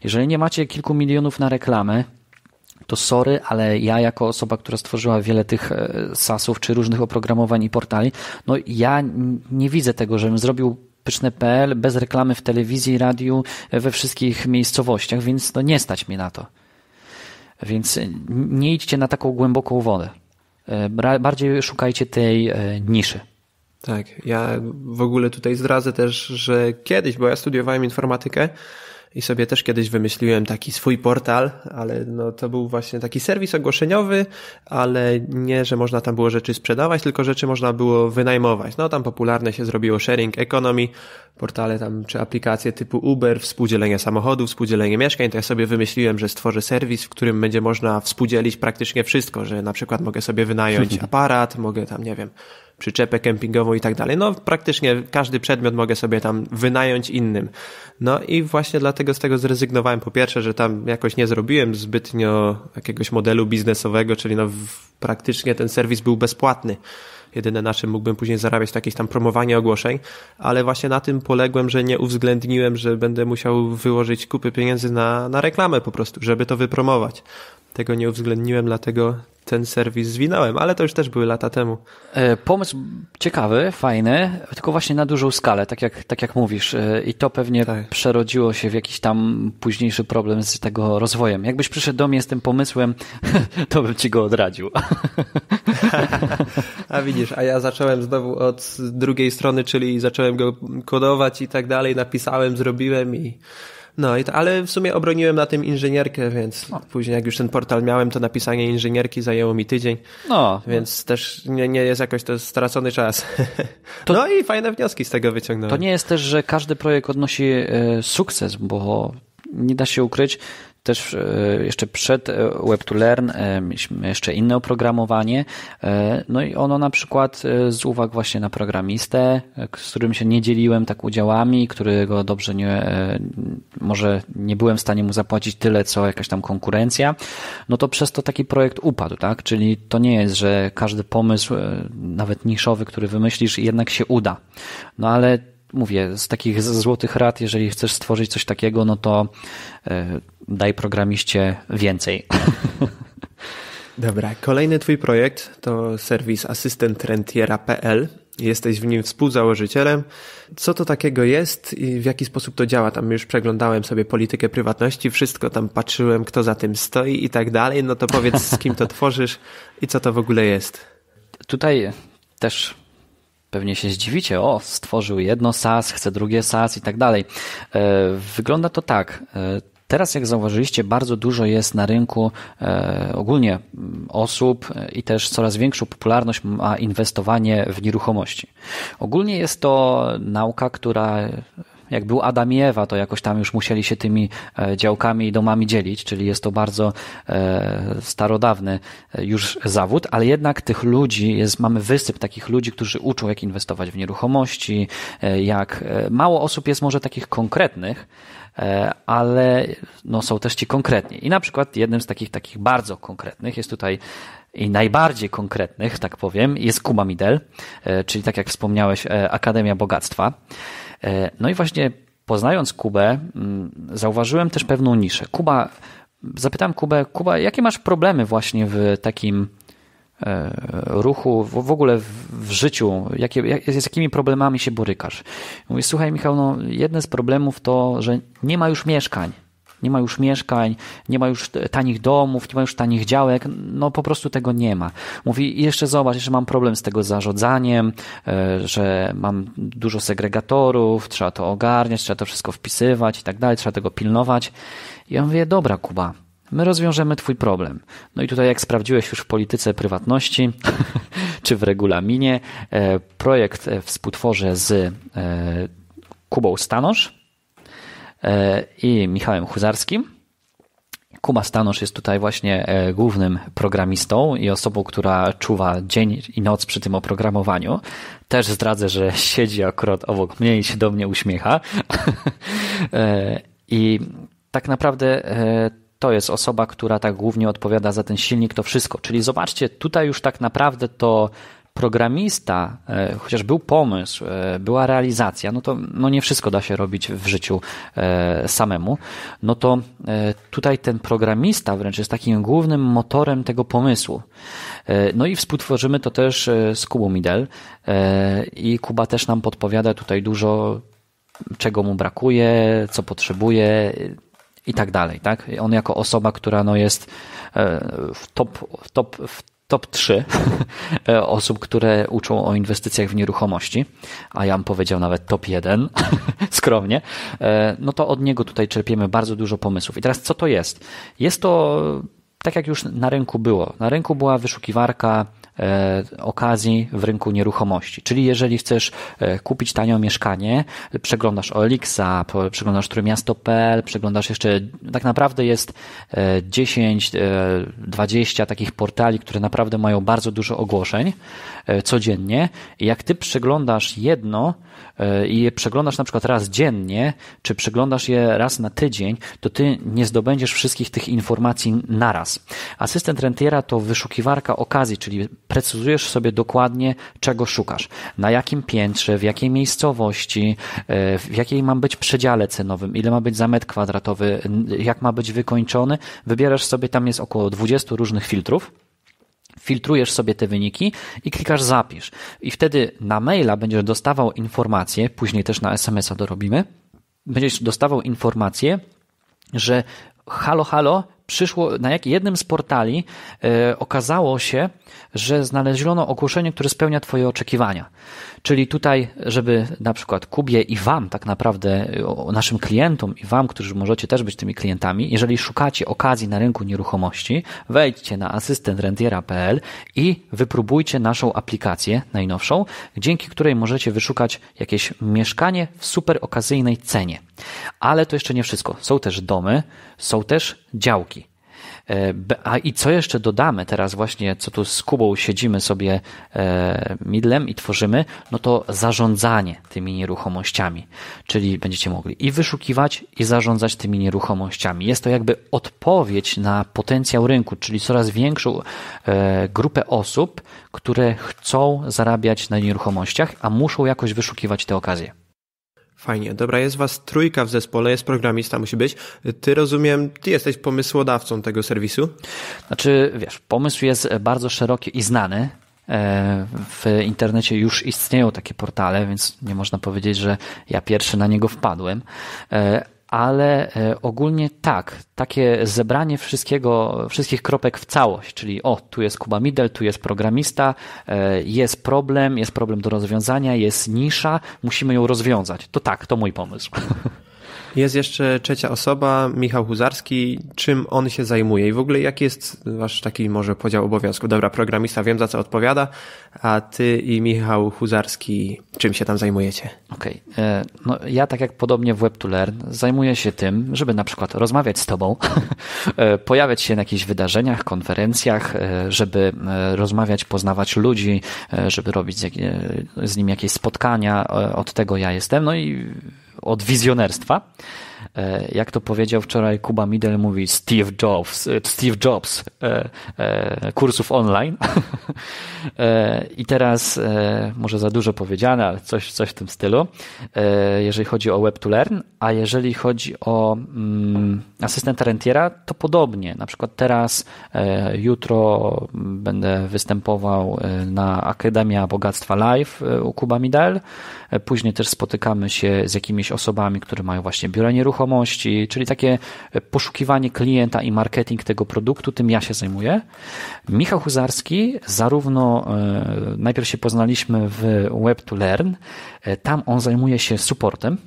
Jeżeli nie macie kilku milionów na reklamę, to sorry, ale ja jako osoba, która stworzyła wiele tych e, sasów czy różnych oprogramowań i portali, no ja nie widzę tego, żebym zrobił pyszne.pl bez reklamy w telewizji, radiu, e, we wszystkich miejscowościach, więc no nie stać mi na to. Więc e, nie idźcie na taką głęboką wodę. Bardziej szukajcie tej niszy. Tak, ja w ogóle tutaj zdradzę też, że kiedyś, bo ja studiowałem informatykę, i sobie też kiedyś wymyśliłem taki swój portal, ale no to był właśnie taki serwis ogłoszeniowy, ale nie, że można tam było rzeczy sprzedawać, tylko rzeczy można było wynajmować. No tam popularne się zrobiło sharing economy, portale tam czy aplikacje typu Uber, współdzielenie samochodów, współdzielenie mieszkań, to ja sobie wymyśliłem, że stworzę serwis, w którym będzie można współdzielić praktycznie wszystko, że na przykład mogę sobie wynająć mhm. aparat, mogę tam, nie wiem, przyczepę kempingową i tak dalej. No praktycznie każdy przedmiot mogę sobie tam wynająć innym. No i właśnie dlatego z tego zrezygnowałem. Po pierwsze, że tam jakoś nie zrobiłem zbytnio jakiegoś modelu biznesowego, czyli no praktycznie ten serwis był bezpłatny jedyne na czym mógłbym później zarabiać to jakieś tam promowanie ogłoszeń, ale właśnie na tym poległem, że nie uwzględniłem, że będę musiał wyłożyć kupy pieniędzy na, na reklamę po prostu, żeby to wypromować. Tego nie uwzględniłem, dlatego ten serwis zwinąłem, ale to już też były lata temu. E, pomysł ciekawy, fajny, tylko właśnie na dużą skalę, tak jak, tak jak mówisz. E, I to pewnie tak. przerodziło się w jakiś tam późniejszy problem z tego rozwojem. Jakbyś przyszedł do mnie z tym pomysłem, to bym ci go odradził. a widzisz, a ja zacząłem znowu od drugiej strony, czyli zacząłem go kodować i tak dalej, napisałem, zrobiłem i no i to, ale w sumie obroniłem na tym inżynierkę, więc no. później jak już ten portal miałem, to napisanie inżynierki zajęło mi tydzień. No. Więc też nie, nie jest jakoś to stracony czas. To, no i fajne wnioski z tego wyciągnąłem. To nie jest też, że każdy projekt odnosi e, sukces, bo nie da się ukryć, też e, jeszcze przed e, Web to Learn e, mieliśmy jeszcze inne oprogramowanie, no i ono na przykład z uwag właśnie na programistę, z którym się nie dzieliłem tak udziałami, którego dobrze nie, może nie byłem w stanie mu zapłacić tyle, co jakaś tam konkurencja, no to przez to taki projekt upadł, tak? Czyli to nie jest, że każdy pomysł, nawet niszowy, który wymyślisz, jednak się uda. No ale mówię, z takich złotych rad, jeżeli chcesz stworzyć coś takiego, no to e, daj programiście więcej. Dobra, kolejny Twój projekt to serwis asystentrentiera.pl. Jesteś w nim współzałożycielem. Co to takiego jest i w jaki sposób to działa? Tam już przeglądałem sobie politykę prywatności, wszystko tam patrzyłem, kto za tym stoi i tak dalej. No to powiedz, z kim to tworzysz i co to w ogóle jest. Tutaj też Pewnie się zdziwicie, o, stworzył jedno SAS, chce drugie SAS i tak dalej. E, wygląda to tak. E, teraz, jak zauważyliście, bardzo dużo jest na rynku e, ogólnie mm, osób e, i też coraz większą popularność ma inwestowanie w nieruchomości. Ogólnie jest to nauka, która jak był Adam i Ewa, to jakoś tam już musieli się tymi e, działkami i domami dzielić, czyli jest to bardzo e, starodawny e, już zawód, ale jednak tych ludzi, jest, mamy wysyp takich ludzi, którzy uczą, jak inwestować w nieruchomości, jak mało osób jest może takich konkretnych, ale no, są też ci konkretni. I na przykład jednym z takich takich bardzo konkretnych jest tutaj i najbardziej konkretnych, tak powiem, jest Kuba Midel, czyli tak jak wspomniałeś, Akademia Bogactwa. E, no i właśnie poznając Kubę, zauważyłem też pewną niszę. Kuba, zapytałem Kubę, Kuba, jakie masz problemy właśnie w takim e, ruchu, w ogóle w życiu, jakie, z jakimi problemami się borykasz? Mówię, słuchaj Michał, no, jedne z problemów to, że nie ma już mieszkań nie ma już mieszkań, nie ma już tanich domów, nie ma już tanich działek, no po prostu tego nie ma. Mówi, jeszcze zobacz, jeszcze mam problem z tego zarządzaniem, e, że mam dużo segregatorów, trzeba to ogarniać, trzeba to wszystko wpisywać i tak dalej, trzeba tego pilnować. I on wie, dobra Kuba, My rozwiążemy Twój problem. No i tutaj, jak sprawdziłeś już w polityce prywatności czy w regulaminie, e, projekt współtworzę z e, Kubą Stanosz, E, i Michałem Huzarskim. Kuba Stanosz jest tutaj właśnie e, głównym programistą i osobą, która czuwa dzień i noc przy tym oprogramowaniu. Też zdradzę, że siedzi akurat obok mnie i się do mnie uśmiecha. E, I tak naprawdę to jest osoba, która tak głównie odpowiada za ten silnik, to wszystko. Czyli zobaczcie, tutaj już tak naprawdę to programista, e, chociaż był pomysł, e, była realizacja, no to no nie wszystko da się robić w życiu e, samemu, no to tutaj ten programista wręcz jest takim głównym motorem tego pomysłu. No i współtworzymy to też z Kubą Midel i Kuba też nam podpowiada tutaj dużo, czego mu brakuje, co potrzebuje, i tak dalej, tak? On jako osoba, która no jest w top, w top, w top 3 e, osób, które uczą o inwestycjach w nieruchomości, a ja bym powiedział nawet top 1, skromnie, e, no to od niego tutaj czerpiemy bardzo dużo pomysłów. I teraz co to jest? Jest to tak jak już na rynku było. Na rynku była wyszukiwarka e, okazji w rynku nieruchomości. Czyli jeżeli chcesz e, kupić tanio mieszkanie, przeglądasz Oelixa, przeglądasz Trójmiasto.pl, przeglądasz jeszcze, tak naprawdę jest 10, e, 20 takich portali, które naprawdę mają bardzo dużo ogłoszeń codziennie. I jak ty przeglądasz jedno i je przeglądasz na przykład raz dziennie, czy przeglądasz je raz na tydzień, to ty nie zdobędziesz wszystkich tych informacji naraz czas. Asystent rentiera to wyszukiwarka okazji, czyli precyzujesz sobie dokładnie, czego szukasz. Na jakim piętrze, w jakiej miejscowości, e, w jakiej ma być przedziale cenowym, ile ma być za metr kwadratowy, jak ma być wykończony. Wybierasz sobie, tam jest około 20 różnych filtrów filtrujesz sobie te wyniki i klikasz zapisz. I wtedy na maila będziesz dostawał informację, później też na SMS-a dorobimy, będziesz dostawał informację, że halo, halo, przyszło, na jak, jednym z portali e, okazało się, że znaleziono ogłoszenie, które spełnia Twoje oczekiwania. Czyli tutaj, żeby na przykład Kubie i Wam, tak naprawdę, naszym klientom i Wam, którzy możecie też być tymi klientami, jeżeli szukacie okazji na rynku nieruchomości, wejdźcie na asystentrentiera.pl i wypróbujcie naszą aplikację najnowszą, dzięki której możecie wyszukać jakieś mieszkanie w super okazyjnej cenie. Ale to jeszcze nie wszystko. Są też domy, są też działki. E, a i co jeszcze dodamy teraz właśnie, co tu z Kubą siedzimy sobie e, midlem i tworzymy, no to zarządzanie tymi nieruchomościami. Czyli będziecie mogli i wyszukiwać, i zarządzać tymi nieruchomościami. Jest to jakby odpowiedź na potencjał rynku, czyli coraz większą e, grupę osób, które chcą zarabiać na nieruchomościach, a muszą jakoś wyszukiwać te okazje. Fajnie, dobra, jest was trójka w zespole, jest programista, musi być. Ty rozumiem, ty jesteś pomysłodawcą tego serwisu? Znaczy, wiesz, pomysł jest bardzo szeroki i znany. E, w internecie już istnieją takie portale, więc nie można powiedzieć, że ja pierwszy na niego wpadłem e, ale e, ogólnie tak, takie zebranie wszystkiego, wszystkich kropek w całość, czyli o, tu jest Kuba Middle, tu jest programista, e, jest problem, jest problem do rozwiązania, jest nisza, musimy ją rozwiązać. To tak, to mój pomysł. Jest jeszcze trzecia osoba, Michał Huzarski. Czym on się zajmuje i w ogóle jaki jest wasz taki może podział obowiązków? Dobra, programista, wiem za co odpowiada, a ty i Michał Huzarski, czym się tam zajmujecie? Okej, okay. E, no ja tak jak podobnie w web 2 learn zajmuję się tym, żeby na przykład rozmawiać z tobą, e, pojawiać się na jakichś wydarzeniach, konferencjach, e, żeby rozmawiać, poznawać ludzi, żeby robić z, z nim jakieś spotkania, od tego ja jestem, no i od wizjonerstwa. E, jak to powiedział wczoraj Kuba Midel, mówi Steve Jobs, e, Steve Jobs e, kursów online. I teraz, może za dużo powiedziane, ale coś, coś w tym stylu, jeżeli chodzi o Web to Learn, a jeżeli chodzi o mm, asystenta rentiera, to podobnie. Na przykład teraz, jutro będę występował na Akademia Bogactwa Live u Kuba Midel. Później też spotykamy się z jakimiś osobami, które mają właśnie biura nieruchomości, nieruchomości, czyli takie e, poszukiwanie klienta i marketing tego produktu, tym ja się zajmuję. Michał Huzarski, zarówno e, najpierw się poznaliśmy w Web to Learn, e, tam on zajmuje się supportem.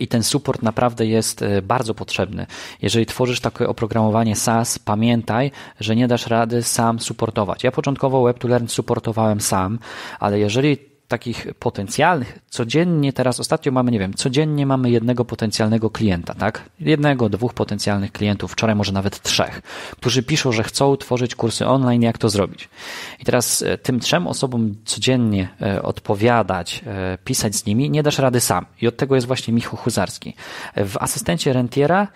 I ten support naprawdę jest bardzo potrzebny. Jeżeli tworzysz takie oprogramowanie SaaS, pamiętaj, że nie dasz rady sam supportować. Ja początkowo Web2Learn supportowałem sam, ale jeżeli takich potencjalnych, codziennie teraz ostatnio mamy, nie wiem, codziennie mamy jednego potencjalnego klienta, tak? Jednego, dwóch potencjalnych klientów, wczoraj może nawet trzech, którzy piszą, że chcą tworzyć kursy online, jak to zrobić. I teraz e, tym trzem osobom codziennie e, odpowiadać, e, pisać z nimi, nie dasz rady sam. I od tego jest właśnie Michu Huzarski. W asystencie rentiera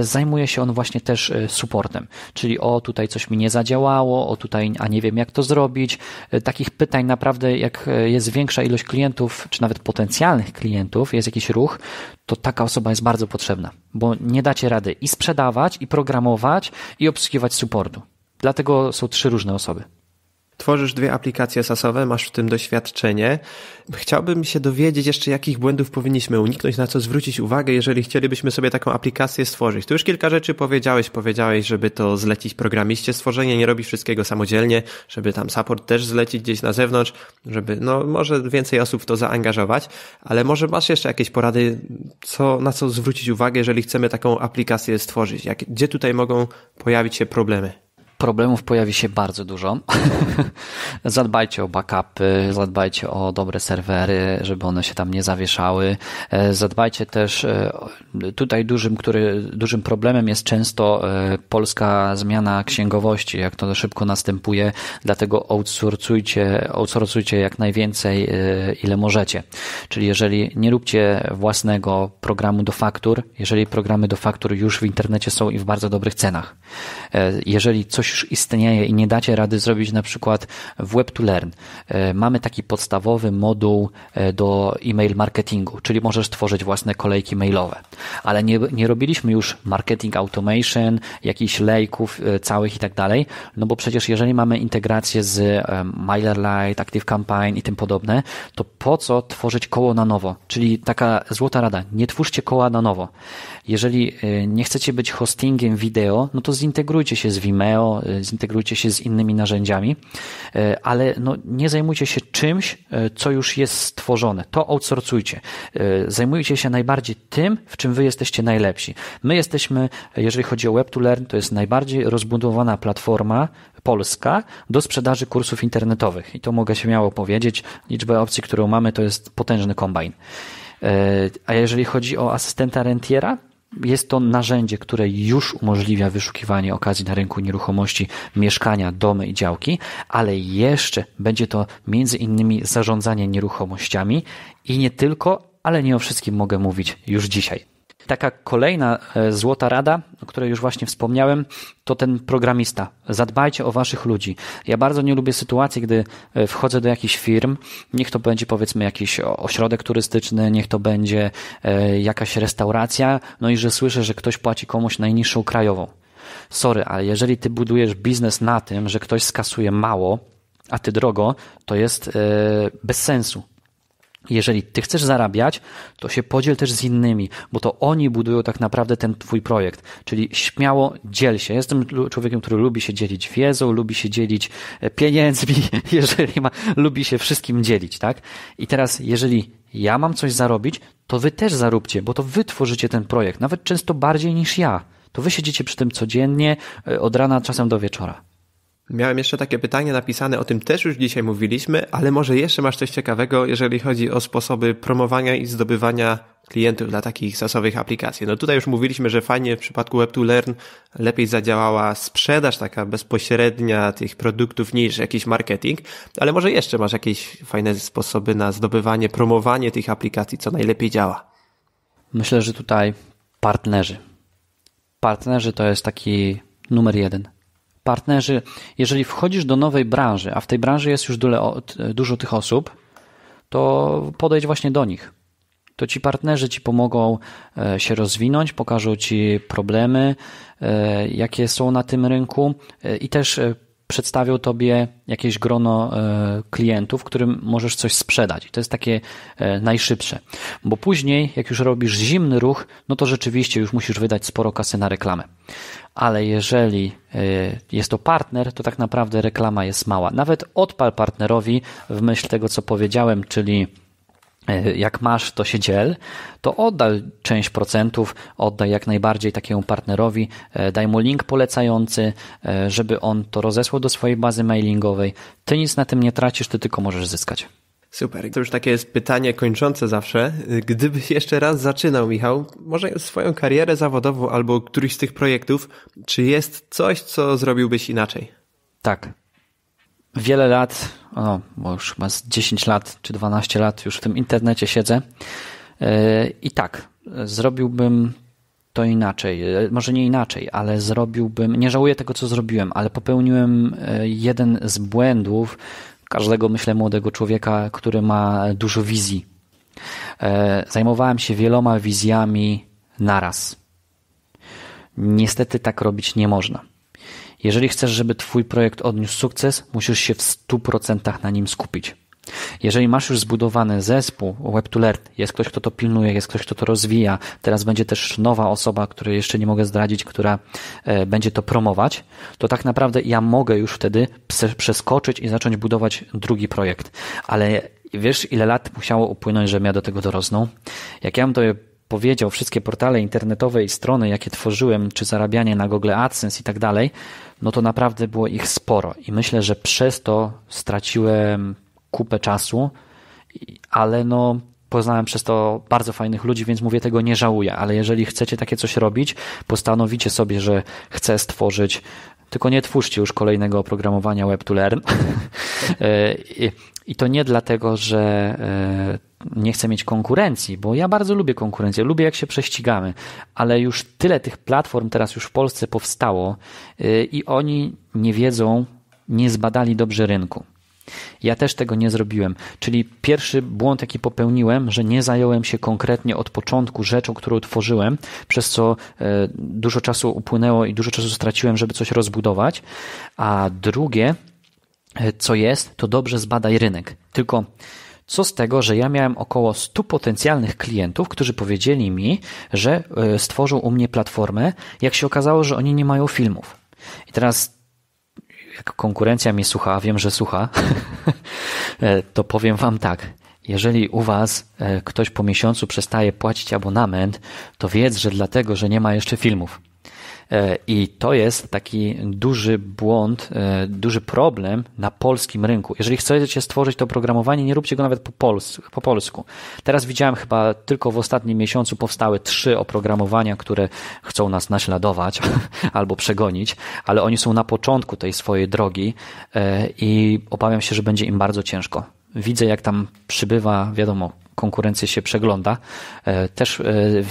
zajmuje się on właśnie też supportem, czyli o tutaj coś mi nie zadziałało, o tutaj, a nie wiem jak to zrobić. Takich pytań naprawdę, jak jest większa ilość klientów, czy nawet potencjalnych klientów, jest jakiś ruch, to taka osoba jest bardzo potrzebna, bo nie dacie rady i sprzedawać, i programować, i obsługiwać supportu. Dlatego są trzy różne osoby. Tworzysz dwie aplikacje sasowe, masz w tym doświadczenie. Chciałbym się dowiedzieć jeszcze, jakich błędów powinniśmy uniknąć, na co zwrócić uwagę, jeżeli chcielibyśmy sobie taką aplikację stworzyć. Tu już kilka rzeczy powiedziałeś. Powiedziałeś, żeby to zlecić programiście stworzenie, nie robi wszystkiego samodzielnie, żeby tam support też zlecić gdzieś na zewnątrz, żeby no może więcej osób w to zaangażować, ale może masz jeszcze jakieś porady, co, na co zwrócić uwagę, jeżeli chcemy taką aplikację stworzyć? Jak, gdzie tutaj mogą pojawić się problemy? problemów pojawi się bardzo dużo. zadbajcie o backupy, zadbajcie o dobre serwery, żeby one się tam nie zawieszały. E, zadbajcie też, e, tutaj dużym, który, dużym problemem jest często e, polska zmiana księgowości, jak to szybko następuje, dlatego outsourcujcie, outsourcujcie jak najwięcej, ile możecie. Czyli jeżeli nie róbcie własnego programu do faktur, jeżeli programy do faktur już w internecie są i w bardzo dobrych cenach. Jeżeli coś już istnieje i nie dacie rady zrobić na przykład w Web to Learn. E, mamy taki podstawowy moduł e, do e-mail marketingu, czyli możesz tworzyć własne kolejki mailowe. Ale nie, nie robiliśmy już marketing automation, jakichś lejków e, całych i tak dalej, no bo przecież jeżeli mamy integrację z MailerLite, ActiveCampaign i tym podobne, to po co tworzyć koło na nowo? Czyli taka złota rada, nie twórzcie koła na nowo. Jeżeli e, nie chcecie być hostingiem wideo, no to zintegrujcie się z Vimeo, e, zintegrujcie się z innymi narzędziami, e, ale no nie zajmujcie się czymś, co już jest stworzone. To outsourcujcie. Zajmujcie się najbardziej tym, w czym wy jesteście najlepsi. My jesteśmy, jeżeli chodzi o Web2Learn, to jest najbardziej rozbudowana platforma polska do sprzedaży kursów internetowych. I to mogę się miało powiedzieć. Liczba opcji, którą mamy, to jest potężny kombajn. A jeżeli chodzi o asystenta rentiera, jest to narzędzie, które już umożliwia wyszukiwanie okazji na rynku nieruchomości, mieszkania, domy i działki, ale jeszcze będzie to między innymi zarządzanie nieruchomościami i nie tylko, ale nie o wszystkim mogę mówić już dzisiaj. Taka kolejna e, złota rada, o której już właśnie wspomniałem, to ten programista. Zadbajcie o waszych ludzi. Ja bardzo nie lubię sytuacji, gdy e, wchodzę do jakichś firm, niech to będzie powiedzmy jakiś ośrodek turystyczny, niech to będzie e, jakaś restauracja, no i że słyszę, że ktoś płaci komuś najniższą krajową. Sorry, ale jeżeli ty budujesz biznes na tym, że ktoś skasuje mało, a ty drogo, to jest bez sensu. Jeżeli ty chcesz zarabiać, to się podziel też z innymi, bo to oni budują tak naprawdę ten twój projekt. Czyli śmiało dziel się. Jestem człowiekiem, który lubi się dzielić wiedzą, lubi się dzielić e, pieniędzmi, jeżeli ma, lubi się wszystkim dzielić, tak? I teraz, jeżeli ja mam coś zarobić, to wy też zaróbcie, bo to wy tworzycie ten projekt, nawet często bardziej niż ja. To wy siedzicie przy tym codziennie, e, od rana czasem do wieczora. Miałem jeszcze takie pytanie napisane, o tym też już dzisiaj mówiliśmy, ale może jeszcze masz coś ciekawego, jeżeli chodzi o sposoby promowania i zdobywania klientów dla takich sasowych aplikacji. No tutaj już mówiliśmy, że fajnie w przypadku Web2Learn lepiej zadziałała sprzedaż taka bezpośrednia tych produktów niż jakiś marketing, ale może jeszcze masz jakieś fajne sposoby na zdobywanie, promowanie tych aplikacji, co najlepiej działa. Myślę, że tutaj partnerzy. Partnerzy to jest taki numer jeden partnerzy, jeżeli wchodzisz do nowej branży, a w tej branży jest już dużo tych osób, to podejdź właśnie do nich. To ci partnerzy ci pomogą e, się rozwinąć, pokażą ci problemy, e, jakie są na tym rynku e, i też przedstawią tobie jakieś grono e, klientów, którym możesz coś sprzedać. I to jest takie e, najszybsze. Bo później, jak już robisz zimny ruch, no to rzeczywiście już musisz wydać sporo kasy na reklamę. Ale jeżeli e, jest to partner, to tak naprawdę reklama jest mała. Nawet odpal partnerowi w myśl tego, co powiedziałem, czyli E, jak masz, to się dziel, to oddaj część procentów, oddaj jak najbardziej takiemu partnerowi, e, daj mu link polecający, e, żeby on to rozesłał do swojej bazy mailingowej. Ty nic na tym nie tracisz, ty tylko możesz zyskać. Super. To już takie jest pytanie kończące zawsze. Gdybyś jeszcze raz zaczynał, Michał, może swoją karierę zawodową albo któryś z tych projektów, czy jest coś, co zrobiłbyś inaczej? Tak. Wiele lat no, bo już chyba z 10 lat czy 12 lat już w tym internecie siedzę. E, I tak, zrobiłbym to inaczej. E, może nie inaczej, ale zrobiłbym. Nie żałuję tego, co zrobiłem, ale popełniłem e, jeden z błędów każdego, myślę, młodego człowieka, który ma dużo wizji. Zajmowałem się wieloma wizjami naraz. Niestety tak robić nie można. Jeżeli chcesz, żeby Twój projekt odniósł sukces, musisz się w 100% na nim skupić. Jeżeli masz już zbudowany zespół web 2 learn jest ktoś, kto to pilnuje, jest ktoś, kto to rozwija, teraz będzie też nowa osoba, której jeszcze nie mogę zdradzić, która e, będzie to promować, to tak naprawdę ja mogę już wtedy przeskoczyć i zacząć budować drugi projekt. Ale wiesz, ile lat musiało upłynąć, żebym ja do tego dorosnął? Jak ja bym to powiedział, wszystkie portale internetowe i strony, jakie tworzyłem, czy zarabianie na Google AdSense i tak dalej, no to naprawdę było ich sporo i myślę, że przez to straciłem kupę czasu, ale no poznałem przez to bardzo fajnych ludzi, więc mówię, tego nie żałuję, ale jeżeli chcecie takie coś robić, postanowicie sobie, że chcę stworzyć tylko nie twórzcie już kolejnego oprogramowania web to learn. E, I to nie dlatego, że e, nie chcę mieć konkurencji, bo ja bardzo lubię konkurencję, lubię jak się prześcigamy, ale już tyle tych platform teraz już w Polsce powstało y, i oni nie wiedzą, nie zbadali dobrze rynku. Ja też tego nie zrobiłem. Czyli pierwszy błąd, jaki popełniłem, że nie zająłem się konkretnie od początku rzeczą, którą tworzyłem, przez co e, dużo czasu upłynęło i dużo czasu straciłem, żeby coś rozbudować. A drugie, e, co jest, to dobrze zbadaj rynek. Tylko co z tego, że ja miałem około 100 potencjalnych klientów, którzy powiedzieli mi, że e, stworzą u mnie platformę, jak się okazało, że oni nie mają filmów. I teraz, jak konkurencja mnie słucha, wiem, że słucha, e, to powiem Wam tak. Jeżeli u Was e, ktoś po miesiącu przestaje płacić abonament, to wiedz, że dlatego, że nie ma jeszcze filmów. E, I to jest taki duży błąd, e, duży problem na polskim rynku. Jeżeli chcecie stworzyć to programowanie, nie róbcie go nawet po, pols po polsku. Teraz widziałem chyba tylko w ostatnim miesiącu powstały trzy oprogramowania, które chcą nas naśladować albo przegonić, ale oni są na początku tej swojej drogi e, i obawiam się, że będzie im bardzo ciężko. Widzę, jak tam przybywa, wiadomo, konkurencję się przegląda. E, też e,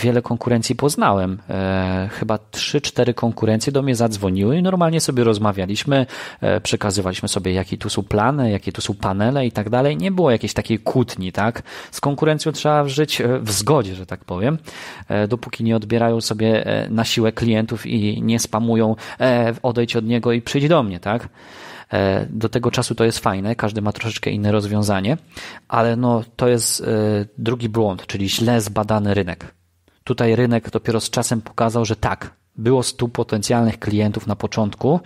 wiele konkurencji poznałem. E, chyba 3-4 konkurencje do mnie zadzwoniły i normalnie sobie rozmawialiśmy, przekazywaliśmy sobie, jakie tu są plany, jakie tu są panele i tak dalej. Nie było jakiejś takiej kłótni, tak? Z konkurencją trzeba żyć w zgodzie, że tak powiem, dopóki nie odbierają sobie na siłę klientów i nie spamują, odejdź od niego i przyjdź do mnie, tak? E, do tego czasu to jest fajne, każdy ma troszeczkę inne rozwiązanie, ale no, to jest e, drugi błąd, czyli źle zbadany rynek. Tutaj rynek dopiero z czasem pokazał, że tak, było 100 potencjalnych klientów na początku,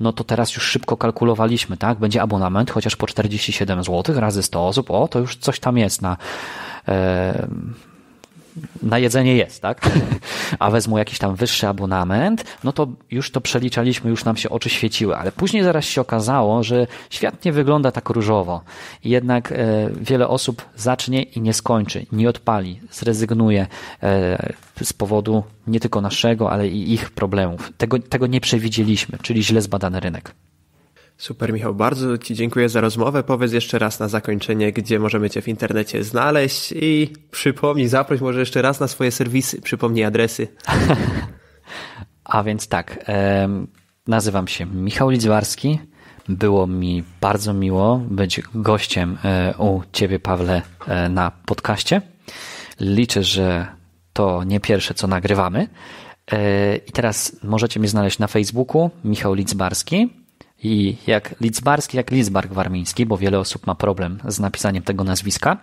no to teraz już szybko kalkulowaliśmy, tak? Będzie abonament chociaż po 47 zł razy 100 osób, o to już coś tam jest na, e, na jedzenie jest, tak? A wezmą jakiś tam wyższy abonament, no to już to przeliczaliśmy, już nam się oczy świeciły, ale później zaraz się okazało, że świat nie wygląda tak różowo. I jednak e, wiele osób zacznie i nie skończy, nie odpali, zrezygnuje e, z powodu nie tylko naszego, ale i ich problemów. Tego, tego nie przewidzieliśmy, czyli źle zbadany rynek. Super, Michał, bardzo Ci dziękuję za rozmowę. Powiedz jeszcze raz na zakończenie, gdzie możemy Cię w internecie znaleźć i przypomnij, zaproś może jeszcze raz na swoje serwisy, przypomnij adresy. A więc tak, nazywam się Michał Lidzwarski. Było mi bardzo miło być gościem e, u Ciebie, Pawle, e, na podcaście. Liczę, że to nie pierwsze, co nagrywamy. E, I teraz możecie mnie znaleźć na Facebooku, Michał Lidzbarski i jak Lidzbarski, jak Lidzbark Warmiński, bo wiele osób ma problem z napisaniem tego nazwiska.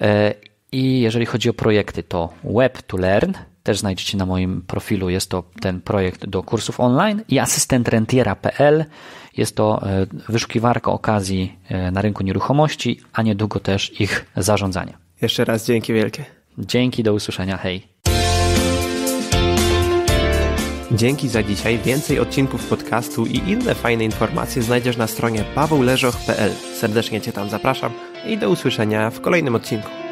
E, I jeżeli chodzi o projekty, to Web to Learn też znajdziecie na moim profilu. Jest to ten projekt do kursów online i asystent rentiera.pl. Jest to e, wyszukiwarka okazji e, na rynku nieruchomości, a niedługo też ich zarządzanie. Jeszcze raz dzięki wielkie. Dzięki, do usłyszenia. Hej. Dzięki za dzisiaj. Więcej odcinków podcastu i inne fajne informacje znajdziesz na stronie pawłleżoch.pl. Serdecznie Cię tam zapraszam i do usłyszenia w kolejnym odcinku.